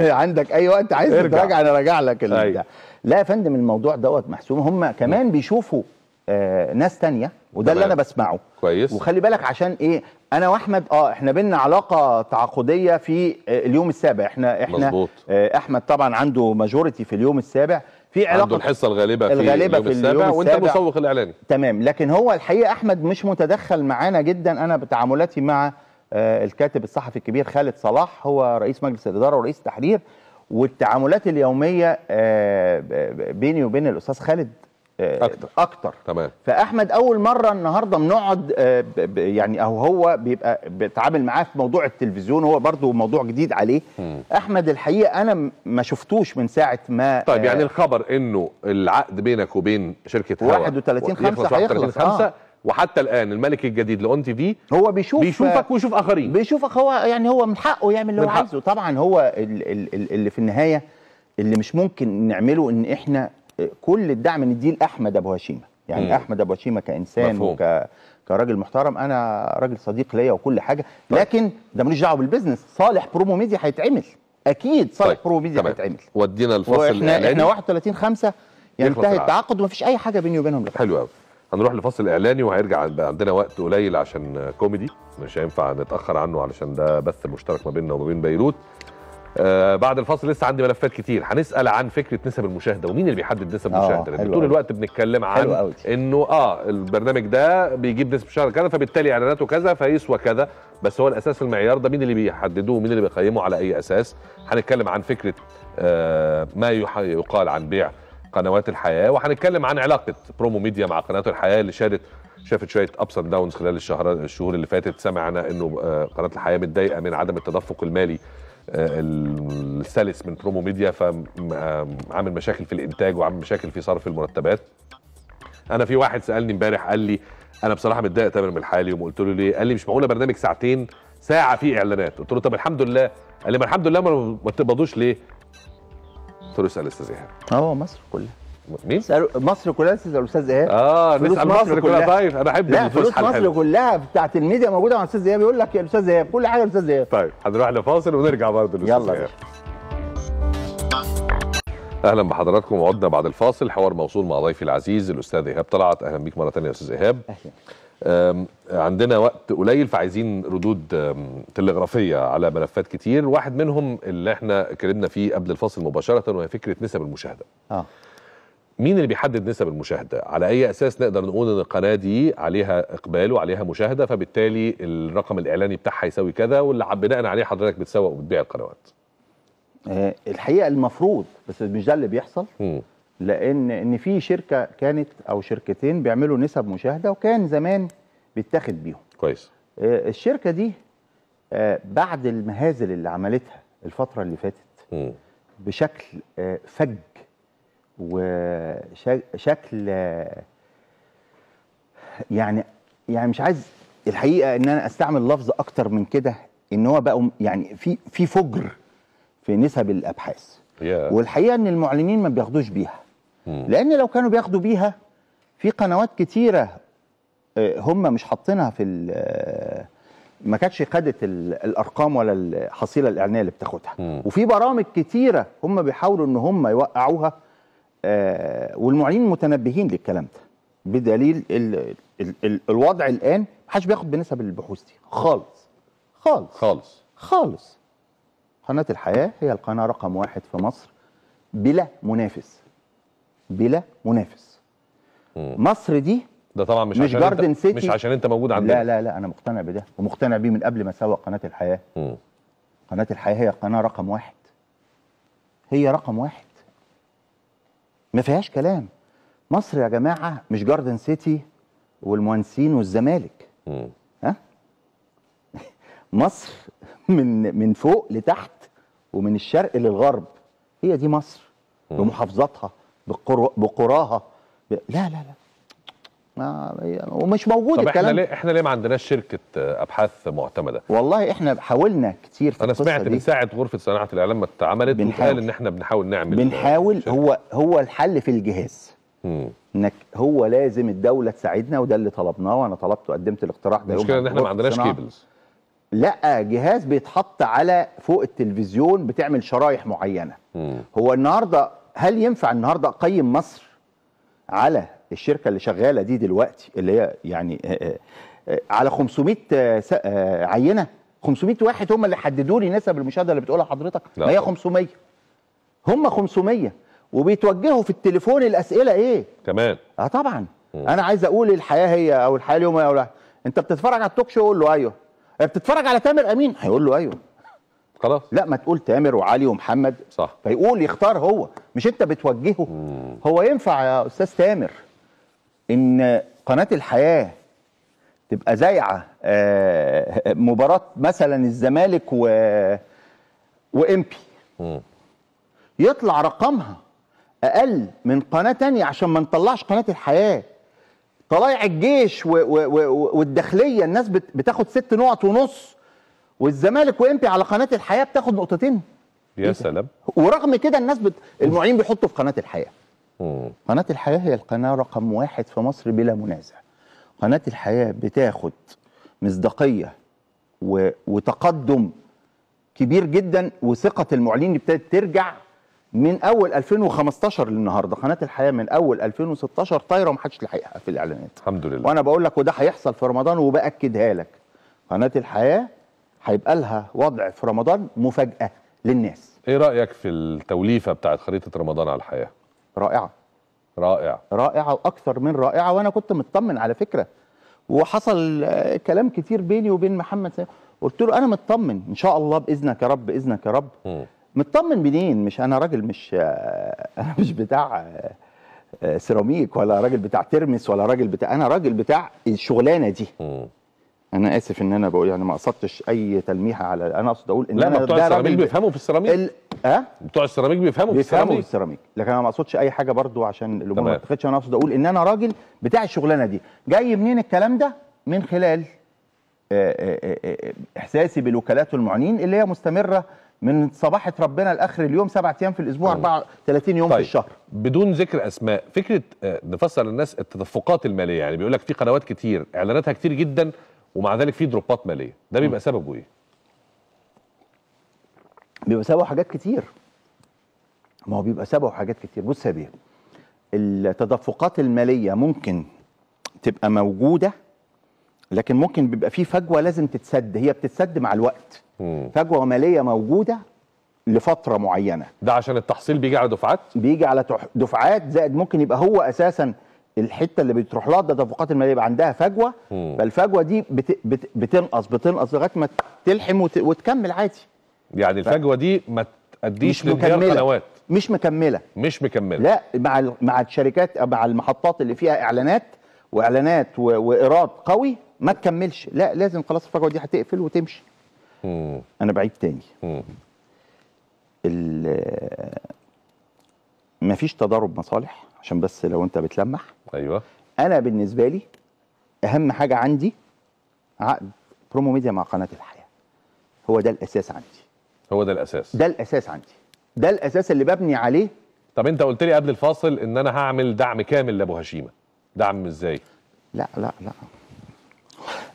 Speaker 2: عندك اي وقت عايز تراجع انا راجع لك أيوة. لا يا فندم الموضوع دوت محسوم هم كمان بيشوفوا آه ناس ثانيه وده اللي انا بسمعه كويس وخلي بالك عشان ايه انا واحمد اه احنا بينا علاقه تعاقديه في آه، اليوم السابع احنا احنا مزبوط. آه، احمد طبعا عنده ماجوريتي في اليوم السابع في علاقه عنده الحصه الغالبه في الغالبه اليوم في السابع اليوم وانت السابع مسوق الاعلاني تمام لكن هو الحقيقه احمد مش متدخل معانا جدا انا بتعاملاتي مع آه، الكاتب الصحفي الكبير خالد صلاح هو رئيس مجلس الاداره ورئيس التحرير والتعاملات اليوميه بيني وبين الاستاذ خالد اكتر آه، اكتر تمام فاحمد اول مره النهارده بنقعد آه، يعني او هو بيبقى بيتعامل معاه في موضوع التلفزيون هو برضو موضوع جديد عليه مم. احمد الحقيقه انا ما شفتوش من ساعه ما طيب يعني آه،
Speaker 1: الخبر انه العقد بينك وبين شركه هوا 31 5 هيخلص 5 آه. وحتى الان الملك الجديد لاون تي في هو بيشوف بيشوفك
Speaker 2: ويشوف اخرين بيشوفك هو يعني هو من حقه يعمل اللي هو عايزه طبعا هو اللي في النهايه اللي مش ممكن نعمله ان احنا كل الدعم نديه لاحمد ابو هشيمه يعني مم. احمد ابو هشيمه كانسان مفهوم. وك كراجل محترم انا راجل صديق ليا وكل حاجه طيب. لكن ده ملوش دعوه بالبيزنس صالح برومو ميديا هيتعمل اكيد صالح طيب. برومو ميديا هيتعمل
Speaker 1: ودينا الفصل احنا احنا
Speaker 2: 31 5 ينتهي التعاقد ومفيش اي حاجه بيني وبينهم لفاصل.
Speaker 1: حلو قوي هنروح لفصل اعلاني وهيرجع عندنا وقت قليل عشان كوميدي مش هينفع نتاخر عنه علشان ده بث مشترك ما بيننا وما بين بيروت آه بعد الفاصل لسه عندي ملفات كتير هنسال عن فكره نسب المشاهده ومين اللي بيحدد نسب آه، المشاهده لان طول الوقت بنتكلم عن انه اه البرنامج ده بيجيب نسب مشاهده كذا فبالتالي اعلاناته كذا فيسوى كذا بس هو الاساس المعيار ده مين اللي بيحددوه ومين اللي بيقيمه على اي اساس هنتكلم عن فكره آه ما يقال عن بيع قنوات الحياه وهنتكلم عن علاقه برومو ميديا مع قناه الحياه اللي شارت شافت شويه ابس اند داونز خلال الشهر الشهور اللي فاتت سمعنا انه آه، قناه الحياه متضايقه من عدم التدفق المالي آه، السلس من برومو ميديا فعامل مشاكل في الانتاج وعامل مشاكل في صرف المرتبات انا في واحد سالني امبارح قال لي انا بصراحه متضايق تامر من حالي وقلت له ليه قال لي مش معقوله برنامج ساعتين ساعه فيه اعلانات قلت له طب الحمد لله قال لي ما الحمد لله ما تقبضوش ليه قلت له اسال استاذ ايهاب
Speaker 2: اه مصر كلها مين؟ مصر كلها استاذ الاستاذ ايهاب اه نسال مصر, مصر كلها طيب انا بحب لا فلوس مصر كلها بتاعت الميديا موجوده مع الاستاذ ايهاب يقول لك يا استاذ ايهاب
Speaker 1: كل حاجه الاستاذ ايهاب طيب هنروح لفاصل ونرجع برضه للاستاذ ايهاب اهلا بحضراتكم وعدنا بعد الفاصل حوار موصول مع ضيفي العزيز الاستاذ ايهاب طلعت اهلا بيك مره ثانيه يا استاذ ايهاب عندنا وقت قليل فعايزين ردود تلغرافيه على ملفات كتير واحد منهم اللي احنا اتكلمنا فيه قبل الفاصل مباشره وهي فكره نسب المشاهده اه مين اللي بيحدد نسب المشاهده على اي اساس نقدر نقول ان القناه دي عليها اقبال وعليها مشاهده فبالتالي الرقم الاعلاني بتاعها يساوي كذا واللي بناء عليه حضرتك بتسوق وبتبيع القنوات
Speaker 2: آه، الحقيقه المفروض بس مش ده اللي بيحصل م. لان ان في شركه كانت او شركتين بيعملوا نسب مشاهده وكان زمان بيتاخد بيهم كويس آه، الشركه دي آه، بعد المهازل اللي عملتها الفتره اللي فاتت م. بشكل فج وشكل يعني يعني مش عايز الحقيقه ان انا استعمل لفظ اكتر من كده ان هو بقى يعني في في فجر في نسب الابحاث yeah. والحقيقه ان المعلنين ما بياخدوش بيها hmm. لان لو كانوا بياخدوا بيها في قنوات كتيره آه، هم مش حاطينها في ما كانتش خدت الارقام ولا الحصيله الاعلانيه اللي بتاخدها hmm. وفي برامج كتيره هم بيحاولوا ان هم يوقعوها آه، والمعلنين متنبهين للكلام ده بدليل الـ الـ الـ الوضع الان ما حدش بياخد بنسب البحوث دي خالص خالص خالص خالص قناه الحياه هي القناه رقم واحد في مصر بلا منافس بلا منافس مم. مصر دي
Speaker 1: ده طبعا مش, مش عشان جاردن انت سيتي مش عشان انت موجود عندنا لا لا
Speaker 2: لا انا مقتنع بده ومقتنع بيه من قبل ما اسوق قناه الحياه مم. قناه الحياه هي القناه رقم واحد هي رقم واحد ما فيهاش كلام مصر يا جماعه مش جاردن سيتي والمهندسين والزمالك م. ها مصر من من فوق لتحت ومن الشرق للغرب هي دي مصر بمحافظاتها بقراها ب... لا لا لا ومش موجود طب الكلام احنا ليه احنا
Speaker 1: ليه ما عندناش شركه ابحاث معتمده؟ والله
Speaker 2: احنا حاولنا كتير في انا سمعت دي. من ساعه
Speaker 1: غرفه صناعه الاعلام ما اتعملت بنحاول ان احنا بنحاول نعمل بنحاول
Speaker 2: هو هو الحل في الجهاز مم. انك هو لازم الدوله تساعدنا وده اللي طلبناه وانا طلبته وقدمت الاقتراح ده المشكله ان احنا ما عندناش كيبلز لا جهاز بيتحط على فوق التلفزيون بتعمل شرايح معينه مم. هو النهارده هل ينفع النهارده اقيم مصر على الشركه اللي شغاله دي دلوقتي اللي هي يعني آه، آه، آه، على 500 عينه 500 واحد هم اللي حددوا لي نسب المشاهده اللي بتقولها حضرتك ما هي 500 هم 500 وبيتوجهوا في التليفون الاسئله ايه كمان اه طبعا مم. انا عايز اقول الحياه هي او الحياه اليوم هي او لا انت بتتفرج على التوك شو قول له ايوه بتتفرج على تامر امين هيقول له ايوه خلاص لا ما تقول تامر وعلي ومحمد صح فيقول يختار هو مش انت بتوجهه مم. هو ينفع يا استاذ تامر ان قناه الحياه تبقى زايعه آه، مباراه مثلا الزمالك و وامبي يطلع رقمها اقل من قناه تانية عشان ما نطلعش قناه الحياه طلائع الجيش و... و... و... والداخليه الناس بت... بتاخد ست نقط ونص والزمالك وامبي على قناه الحياه بتاخد نقطتين يا سلام ورغم كده الناس بت... المعين بيحطوا في قناه الحياه مم. قناة الحياة هي القناة رقم واحد في مصر بلا منازع قناة الحياة بتاخد مصداقية و... وتقدم كبير جدا وثقة المعلنين ابتدت ترجع من أول 2015 للنهاردة قناة الحياة من أول 2016 طايرة ومحدش لاحقها في الإعلانات الحمد لله وأنا بقول لك وده هيحصل في رمضان وبأكدها لك قناة الحياة هيبقى لها وضع في رمضان مفاجأة للناس
Speaker 1: إيه رأيك في التوليفة بتاعت خريطة رمضان على الحياة؟ رائعه رائعه
Speaker 2: رائعه واكثر من رائعه وانا كنت مطمن على فكره وحصل كلام كتير بيني وبين محمد سامي قلت له انا مطمن ان شاء الله باذنك يا رب باذنك يا رب مطمن منين مش انا راجل مش انا مش بتاع سيراميك ولا راجل بتاع ترمس ولا راجل بتاع انا راجل بتاع الشغلانه دي م. انا اسف ان انا بقول يعني ما قصدتش اي تلميحه على انا اقصد اقول ان لا أنا بتوع السيراميك
Speaker 1: بيفهموا في السيراميك ال... اه بتوع السيراميك بيفهموا في السيراميك بيفهموا في
Speaker 2: السيراميك لكن انا ما اقصدش اي حاجه برضو عشان الامور ما تاخدش انا اقصد اقول ان انا راجل بتاع الشغلانه دي جاي منين الكلام ده من خلال آه، آه، آه، احساسي بالوكالات والمعانين اللي هي مستمره من صباحه ربنا لاخر اليوم سبعة ايام في الاسبوع
Speaker 1: 34 يوم طيب. في الشهر بدون ذكر اسماء فكره نفسر للناس التدفقات الماليه يعني بيقول لك في قنوات كتير اعلاناتها كتير جدا ومع ذلك في دروبات ماليه ده بيبقى سببه ايه
Speaker 2: بيبقى سببه حاجات كتير ما هو بيبقى سببه حاجات كتير بص يا بيه التدفقات الماليه ممكن تبقى موجوده لكن ممكن بيبقى في فجوه لازم تتسد هي بتتسد مع الوقت مم. فجوه ماليه موجوده لفتره معينه
Speaker 1: ده عشان التحصيل بيجي على دفعات بيجي على
Speaker 2: دفعات زائد ممكن يبقى هو اساسا الحته اللي بتروح لها التدفقات الماليه يبقى عندها فجوه فالفجوه دي بت بت بتنقص بتنقص لغايه ما تلحم وت وتكمل عادي
Speaker 1: يعني الفجوه دي ما تأديش لانهيار قنوات
Speaker 2: مش مكمله مش مكمله لا مع مع الشركات مع المحطات اللي فيها اعلانات واعلانات وايراد قوي ما تكملش لا لازم خلاص الفجوه دي هتقفل وتمشي مم. انا بعيد تاني مم. مفيش تضارب مصالح عشان بس لو انت بتلمح ايوه انا بالنسبه لي اهم حاجه عندي عقد برومو ميديا مع قناه الحياه
Speaker 1: هو ده الاساس عندي هو ده الاساس
Speaker 2: ده الاساس عندي ده الاساس اللي ببني عليه
Speaker 1: طب انت قلت لي قبل الفاصل ان انا هعمل دعم كامل لابو هشيمه دعم ازاي
Speaker 2: لا لا لا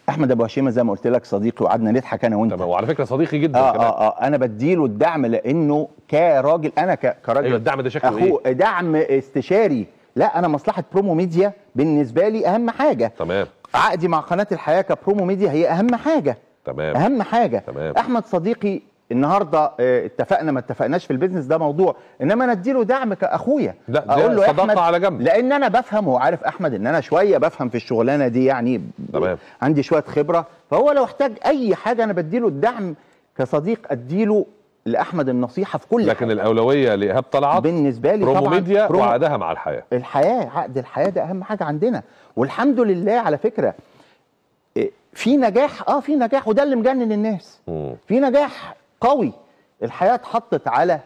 Speaker 2: احمد ابو هشيمه زي ما قلت لك صديقي وقعدنا نضحك انا وانت طب
Speaker 1: وعلى فكره صديقي جدا آه, كمان. آه,
Speaker 2: اه انا بديله الدعم لانه كراجل انا كراجل ايوه
Speaker 1: الدعم ده شكله اخوه
Speaker 2: إيه؟ دعم استشاري لا انا مصلحه برومو ميديا بالنسبه لي اهم حاجه تمام عقدي مع قناه الحياه كبرومو ميديا هي اهم حاجه تمام اهم حاجه تمام احمد صديقي النهارده آه، اتفقنا ما اتفقناش في البيزنس ده موضوع انما انا اديله دعم كاخويا اقول له صداقه على جنب لان انا بفهم وعارف احمد ان انا شويه بفهم في الشغلانه دي يعني طبعا. عندي شويه خبره فهو لو احتاج اي حاجه انا بديله الدعم كصديق اديله لاحمد النصيحه في كل لكن حاجة.
Speaker 1: الاولويه لايهاب طلعت
Speaker 2: بالنسبه لي برومو طبعا ميديا برومو
Speaker 1: وعقدها مع الحياه
Speaker 2: الحياه عقد الحياه ده اهم حاجه عندنا والحمد لله على فكره إيه، في نجاح اه في نجاح وده اللي مجنن الناس في نجاح قوي الحياة اتحطت على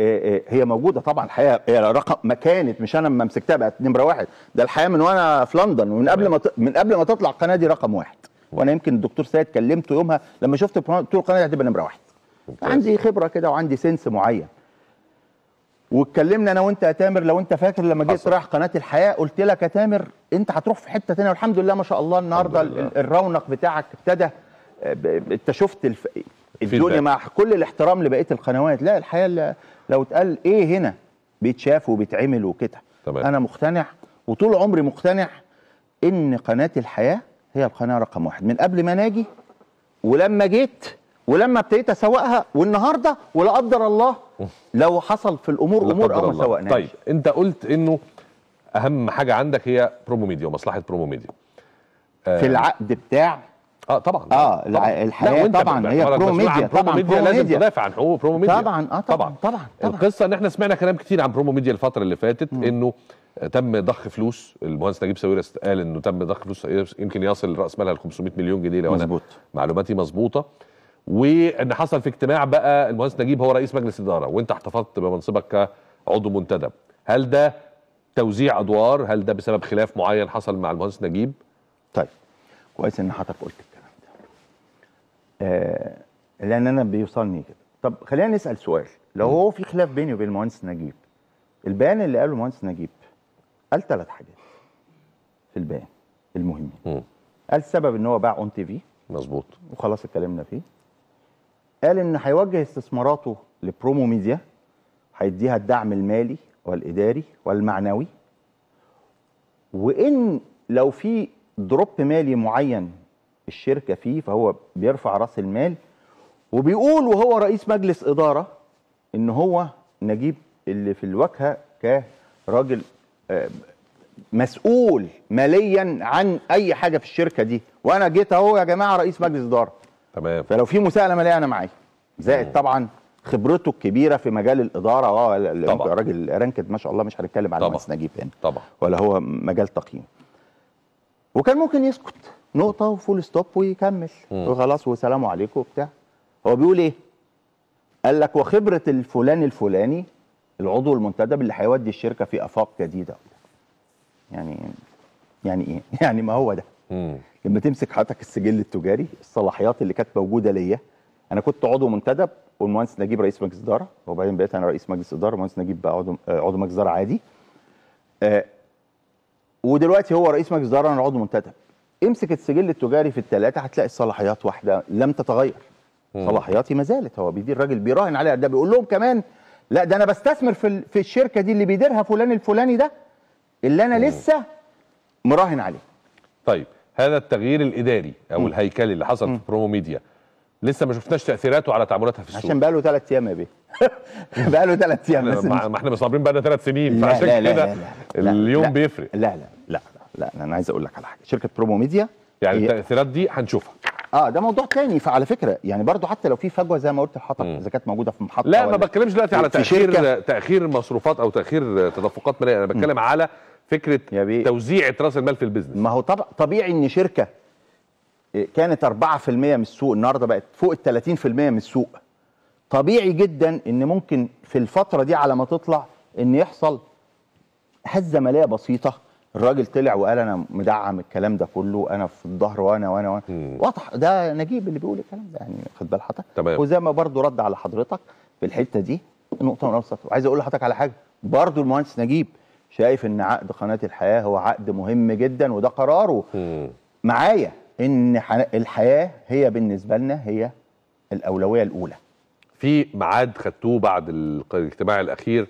Speaker 2: آه، آه، هي موجوده طبعا الحياة هي رقم ما كانت مش انا لما مسكتها بقت نمره واحد ده الحياة من وانا في لندن ومن قبل ما من قبل ما تطلع القناه دي رقم واحد وانا يمكن الدكتور سيد كلمته يومها لما شفت قلت له القناه دي هتبقى نمره واحد عندي خبره كده وعندي سنس معين واتكلمنا انا وانت يا تامر لو انت فاكر لما جيت رايح قناه الحياه قلت لك يا تامر انت هتروح في حته ثانيه والحمد لله ما شاء الله النهارده الرونق بتاعك ابتدى آه، انت شفت الف... الدنيا مع كل الاحترام لبقيه القنوات لا الحقيقه لو اتقال ايه هنا بيتشاف وبيتعمل وكده انا مقتنع وطول عمري مقتنع ان قناه الحياه هي القناه رقم واحد من قبل ما ناجي ولما جيت
Speaker 1: ولما ابتديت اسوقها والنهارده ولا قدر الله لو حصل في الامور امور او ما سوقناش طيب انت قلت انه اهم حاجه عندك هي برومو ميديا ومصلحه برومو ميديا في آه، العقد بتاع اه طبعا اه طبعا. الحياه لا طبعا هي برو ميديا طبعا ميديا لازم تدافع عن
Speaker 2: حقوق برو ميديا طبعا اه طبعا طبعا,
Speaker 1: طبعا. القصه ان احنا سمعنا كلام كتير عن برومو ميديا الفتره اللي فاتت م. انه تم ضخ فلوس المهندس نجيب ساويرس قال انه تم ضخ فلوس يمكن يصل راس مالها ل 500 مليون جنيه لو انا معلوماتي مظبوطه وان حصل في اجتماع بقى المهندس نجيب هو رئيس مجلس اداره وانت احتفظت بمنصبك كعضو منتدب هل ده توزيع ادوار هل ده بسبب خلاف معين حصل مع المهندس نجيب طيب كويس ان حضرتك قلت آه،
Speaker 2: لان انا بيوصلني كده طب خلينا نسال سؤال لو هو في خلاف بيني وبين المهندس نجيب البيان اللي قاله المهندس نجيب قال ثلاث حاجات في البيان المهمين قال السبب ان هو باع اون تي في مظبوط وخلاص اتكلمنا فيه قال ان هيوجه استثماراته لبرومو ميديا هيديها الدعم المالي والاداري والمعنوي وان لو في دروب مالي معين الشركه فيه فهو بيرفع راس المال وبيقول وهو رئيس مجلس اداره ان هو نجيب اللي في الواجهه كراجل آه، مسؤول ماليا عن اي حاجه في الشركه دي وانا جيت اهو يا جماعه رئيس مجلس اداره تمام فلو في مساءله ماليه انا معايا زائد طبعا خبرته الكبيره في مجال الاداره اه طبعا راجل رانكد ما شاء الله مش هنتكلم عن مهندس نجيب هنا طبعا ولا هو مجال تقييم وكان ممكن يسكت نقطه وفول ستوب ويكمل وخلاص وسلام عليكم وبتاع هو بيقول ايه قال لك وخبره الفلان الفلاني العضو المنتدب اللي هيودي الشركه في افاق جديده يعني يعني ايه يعني ما هو ده مم. لما تمسك حضرتك السجل التجاري الصلاحيات اللي كانت موجوده ليا انا كنت عضو منتدب والمهندس نجيب رئيس مجلس اداره وبعدين بقيت انا رئيس مجلس اداره والمهندس نجيب بقى عضو آه، عضو مجلس اداره عادي آه، ودلوقتي هو رئيس مجلس اداره انا عضو منتدب امسك السجل التجاري في الثلاثه هتلاقي الصلاحيات واحده لم تتغير صلاحياتي ما زالت هو بيدير الراجل بيراهن عليها ده بيقول لهم كمان لا ده انا بستثمر في في الشركه دي اللي بيديرها فلان الفلاني ده اللي انا لسه
Speaker 1: مراهن عليه طيب هذا التغيير الاداري او الهيكلي اللي حصل في برومو ميديا لسه ما شفناش تاثيراته على تعاملاتها في السوق عشان
Speaker 2: بقى له ثلاث ايام يا بيه بقى له ثلاث ايام بس ما
Speaker 1: احنا مصابين بقى لنا ثلاث سنين فعشان كده اليوم بيفرق لا لا لا لا, لا انا عايز اقول لك على
Speaker 2: حاجه شركه برومو ميديا يعني هي... التاثيرات دي هنشوفها اه ده موضوع تاني فعلى فكره يعني برضو حتى لو في فجوه زي ما قلت لحضرتك اذا كانت موجوده في محطه لا ما بتكلمش دلوقتي على تاخير
Speaker 1: تاخير مصروفات او تاخير تدفقات ماليه انا بتكلم على فكره توزيع راس المال في البيزنس ما هو
Speaker 2: طبيعي ان شركه كانت 4% من السوق النهارده بقت فوق ال 30% من السوق طبيعي جدا ان ممكن في الفتره دي على ما تطلع ان يحصل هزه ماليه بسيطه الراجل طلع وقال انا مدعم الكلام ده كله انا في الظهر وانا وانا وانا واضح ده نجيب اللي بيقول الكلام ده يعني خد بال
Speaker 1: حضرتك وزي
Speaker 2: ما برضه رد على حضرتك في الحته دي نقطه من ابسط وعايز اقول لحضرتك على حاجه برضه المهندس نجيب شايف ان عقد قناه الحياه هو عقد مهم جدا وده قراره معايا ان الحياه هي بالنسبه لنا هي
Speaker 1: الاولويه الاولى في ميعاد خدتوه بعد الاجتماع الاخير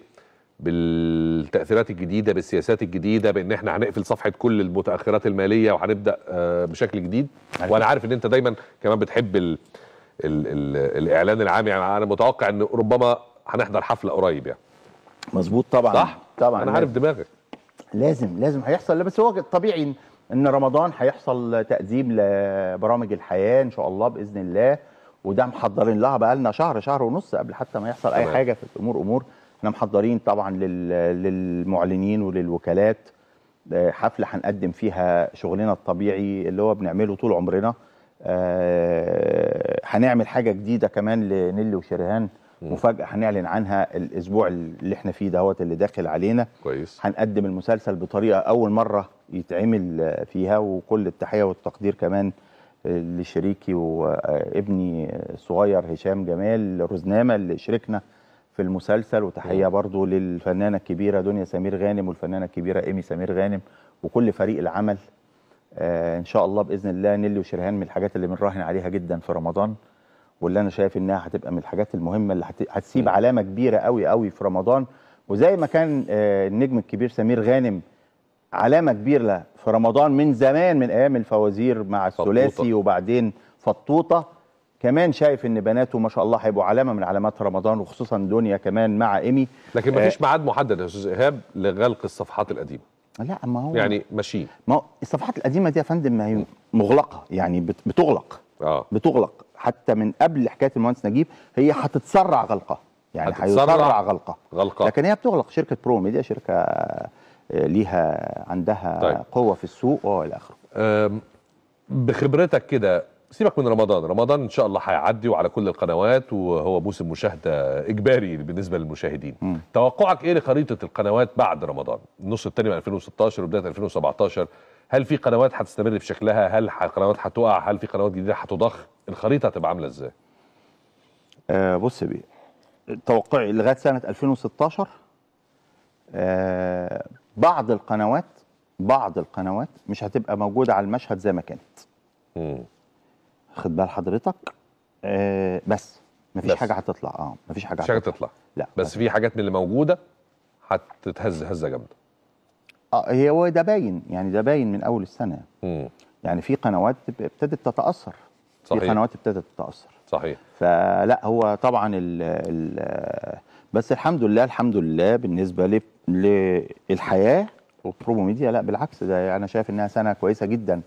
Speaker 1: بالتاثيرات الجديده بالسياسات الجديده بان احنا هنقفل صفحه كل المتاخرات الماليه وهنبدا آه، بشكل جديد عارف. وانا عارف ان انت دايما كمان بتحب الـ الـ الـ الاعلان العام يعني انا متوقع ان ربما هنحضر حفله قريب يعني مظبوط طبعا صح طبعا انا عارف دماغك
Speaker 2: لازم لازم هيحصل لا بس هو طبيعي ان رمضان هيحصل تقديم لبرامج الحياه ان شاء الله باذن الله وده محضرين لها بقى لنا شهر شهر ونص قبل حتى ما يحصل اي حاجه في الامور امور احنا محضرين طبعا للمعلنين وللوكالات آه، حفله هنقدم فيها شغلنا الطبيعي اللي هو بنعمله طول عمرنا آه، هنعمل حاجه جديده كمان لنيلي وشرهان مفاجاه هنعلن عنها الاسبوع اللي احنا فيه دهوت اللي داخل علينا كويس هنقدم المسلسل بطريقه اول مره يتعمل فيها وكل التحيه والتقدير كمان لشريكي وابني الصغير هشام جمال رزنامه اللي شركنا في المسلسل وتحيه برضو للفنانه الكبيره دنيا سمير غانم والفنانه الكبيره ايمي سمير غانم وكل فريق العمل آه، ان شاء الله باذن الله نيلي وشرهان من الحاجات اللي بنراهن عليها جدا في رمضان واللي انا شايف انها هتبقى من الحاجات المهمه اللي هتسيب علامه كبيره قوي قوي في رمضان وزي ما كان آه، النجم الكبير سمير غانم علامه كبيره في رمضان من زمان من ايام الفوازير مع الثلاثي وبعدين فطوطه كمان شايف ان بناته ما شاء الله هيبقوا علامه من علامات رمضان وخصوصا دنيا كمان مع ايمي لكن مفيش آه،
Speaker 1: ميعاد محدد يا استاذ ايهاب لغلق الصفحات القديمه لا ما هو يعني ماشي ما هو
Speaker 2: الصفحات القديمه دي يا فندم ما هي مغلقه يعني بتغلق اه بتغلق حتى من قبل حكايه المهندس نجيب هي هتتسرع غلقه يعني هيتسرع غلقه غلقه لكن هي بتغلق شركه برو ميديا شركه آه، ليها عندها طيب. قوه في السوق والى اخره
Speaker 1: بخبرتك كده سيبك من رمضان رمضان ان شاء الله هيعدي وعلى كل القنوات وهو موسم مشاهده اجباري بالنسبه للمشاهدين م. توقعك ايه لخريطه القنوات بعد رمضان النص الثاني من 2016 وبدايه 2017 هل في قنوات هتستمر في شكلها هل قنوات هتقع هل في قنوات جديده هتضخ الخريطه هتبقى عامله ازاي؟
Speaker 2: آه بص يا بيه توقعي لغايه سنه 2016 آه بعض القنوات بعض القنوات مش هتبقى موجوده على المشهد زي ما كانت. امم خد بال حضرتك آه
Speaker 1: بس مفيش بس. حاجه هتطلع اه مفيش حاجه مفيش حاجه هتطلع لا بس مفيش. في حاجات من اللي موجوده هتتهز هزه جامده.
Speaker 2: اه هي هو ده باين يعني ده باين من اول السنه. امم يعني في قنوات ابتدت تتاثر. صحيح. في قنوات ابتدت تتاثر صحيح فلا هو طبعا ال ال بس الحمد لله الحمد لله بالنسبه للحياه وبرومو ميديا لا بالعكس ده انا شايف انها سنه كويسه جدا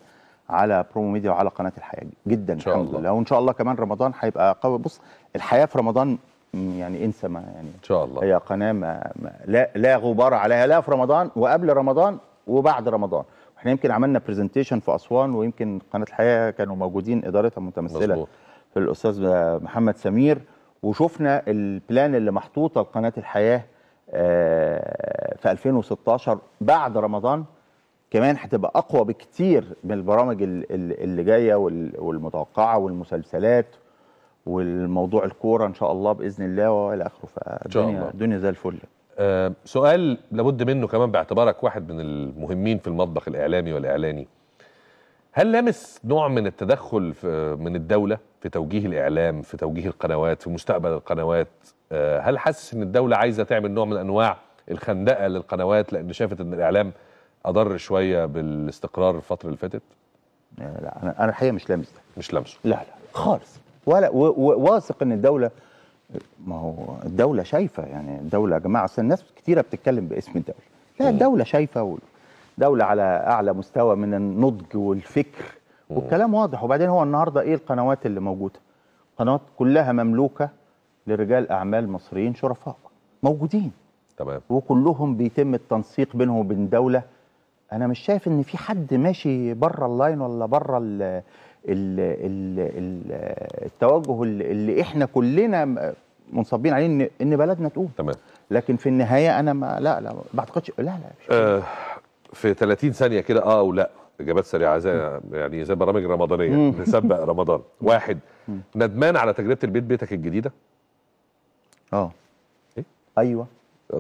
Speaker 2: على برومو ميديا وعلى قناه الحياه جدا إن شاء الحمد الله. لله وان شاء الله كمان رمضان هيبقى قوي بص الحياه في رمضان يعني انسى ما يعني ان شاء الله هي قناه ما ما لا لا غبار عليها لا في رمضان وقبل رمضان وبعد رمضان احنا يمكن عملنا برزنتيشن في اسوان ويمكن قناه الحياه كانوا موجودين ادارتها متمثله مزبوط. في الاستاذ محمد سمير وشفنا البلان اللي محطوطه لقناه الحياه آه، في 2016 بعد رمضان كمان هتبقى اقوى بكتير من البرامج اللي جايه والمتوقعه والمسلسلات والموضوع الكوره ان شاء الله باذن الله والى اخره فالدنيا الدنيا زي الفل
Speaker 1: آه، سؤال لابد منه كمان باعتبارك واحد من المهمين في المطبخ الاعلامي والاعلاني هل لامس نوع من التدخل من الدوله في توجيه الاعلام في توجيه القنوات في مستقبل القنوات آه، هل حاسس ان الدوله عايزه تعمل نوع من انواع الخندقه للقنوات لان شافت ان الاعلام اضر شويه بالاستقرار الفتره اللي فاتت لا انا انا الحقيقه مش لامس ده مش لامسه لا لا
Speaker 2: خالص ولا واثق ان الدوله ما هو الدولة شايفة يعني الدولة يا جماعة أصل الناس كتيرة بتتكلم باسم الدولة لا الدولة شايفة دولة على أعلى مستوى من النضج والفكر والكلام واضح وبعدين هو النهاردة إيه القنوات اللي موجودة قنوات كلها مملوكة لرجال أعمال مصريين شرفاء موجودين تمام وكلهم بيتم التنسيق بينهم وبين دولة أنا مش شايف إن في حد ماشي بره اللاين ولا بره التوجه اللي احنا كلنا منصبين عليه ان ان بلدنا تقوم تمام لكن في النهايه انا ما لا لا ما بعتقدش لا لا مش
Speaker 1: آه في 30 ثانيه كده اه ولا اجابات سريعه زي يعني زي برامج رمضانيه نسبق رمضان واحد ندمان على تجربه البيت بيتك الجديده اه ايه ايوه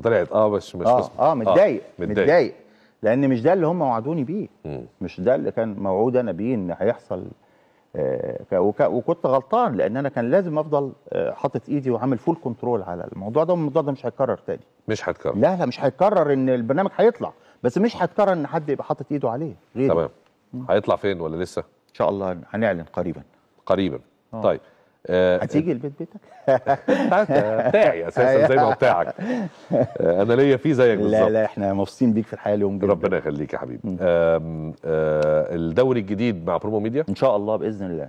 Speaker 1: طلعت اه بس مش اه, آه،, آه متضايق آه متضايق
Speaker 2: لان مش ده اللي هم وعدوني بيه مش ده اللي كان موعود انا بيه ان هيحصل آه، وكنت غلطان لان انا كان لازم افضل آه، حاطط ايدي وعامل فول كنترول على الموضوع ده والموضوع ده مش هيتكرر تاني مش هيتكرر لا لا مش هيتكرر ان البرنامج هيطلع بس مش هيتكرر ان حد يبقى حاطط ايده عليه
Speaker 1: غير تمام هيطلع فين ولا لسه ان شاء الله هنعلن قريبا قريبا أوه. طيب آه، هتيجي
Speaker 2: البيت بيتك؟ بتاعي اساسا زي ما بتاعك
Speaker 1: آه، انا ليا فيه زيك بالظبط لا لا احنا مبسوطين بيك في الحياه اليوم جدا ربنا يخليك يا حبيبي آه، الدوري الجديد مع برومو ميديا ان شاء الله باذن الله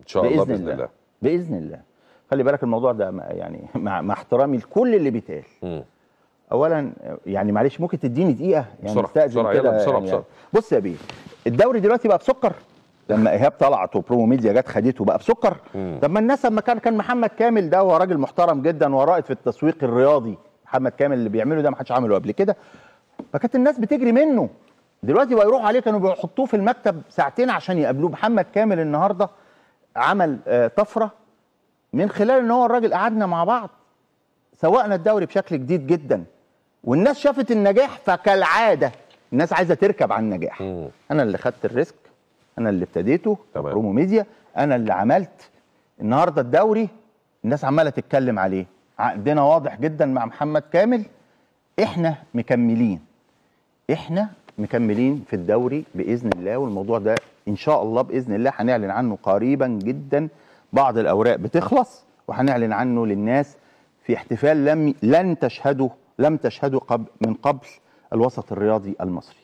Speaker 1: ان شاء الله باذن الله
Speaker 2: باذن الله خلي بالك الموضوع ده يعني مع, مع احترامي لكل اللي بيتقال اولا يعني معلش ممكن تديني دقيقه يعني بسرعه بسرعه بسرعه يعني. بسرعه بص يا بيه الدوري دلوقتي بقى بسكر لما ايهاب طلعت وبرومو ميديا جت خدته بقى بسكر طب ما الناس لما كان كان محمد كامل ده هو راجل محترم جدا ورائد في التسويق الرياضي محمد كامل اللي بيعمله ده ما حدش عمله قبل كده فكانت الناس بتجري منه دلوقتي بقى يروح عليه كانوا بيحطوه في المكتب ساعتين عشان يقابلوه محمد كامل النهارده عمل آه، طفره من خلال ان هو الراجل قعدنا مع بعض سوقنا الدوري بشكل جديد جدا والناس شافت النجاح فكالعاده الناس عايزه تركب على النجاح انا اللي خدت الريسك انا اللي ابتديته برومو ميديا انا اللي عملت النهارده الدوري الناس عماله تتكلم عليه عقدنا واضح جدا مع محمد كامل احنا مكملين احنا مكملين في الدوري باذن الله والموضوع ده ان شاء الله باذن الله هنعلن عنه قريبا جدا بعض الاوراق بتخلص وهنعلن عنه للناس في احتفال لم لن تشهده لم تشهده قبل من قبل الوسط الرياضي المصري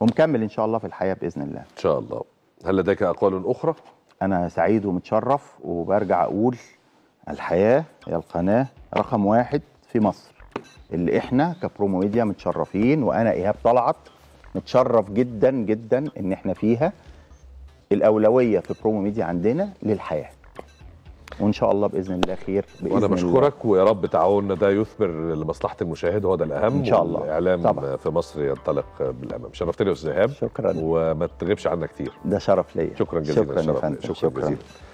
Speaker 2: ومكمل ان شاء الله في الحياه باذن الله ان شاء الله هل لديك اقوال اخرى انا سعيد ومتشرف وبرجع اقول الحياه هي القناه رقم واحد في مصر اللي احنا كبرومو ميديا متشرفين وانا ايهاب طلعت متشرف جدا جدا ان احنا فيها الاولويه في برومو ميديا عندنا للحياه وان شاء الله باذن الله خير
Speaker 1: بإذن وانا بشكرك ويا رب تعاوننا ده يثمر لمصلحه المشاهد وهو ده الاهم ان شاء الله الاعلام في مصر ينطلق بالامام شرفتني يا استاذ ايهاب شكرا وما تغيبش عنا كتير
Speaker 2: ده شرف ليا شكرا جزيلا شكرا شكرا, شكرا, شكرا,
Speaker 1: شكرا جزيلا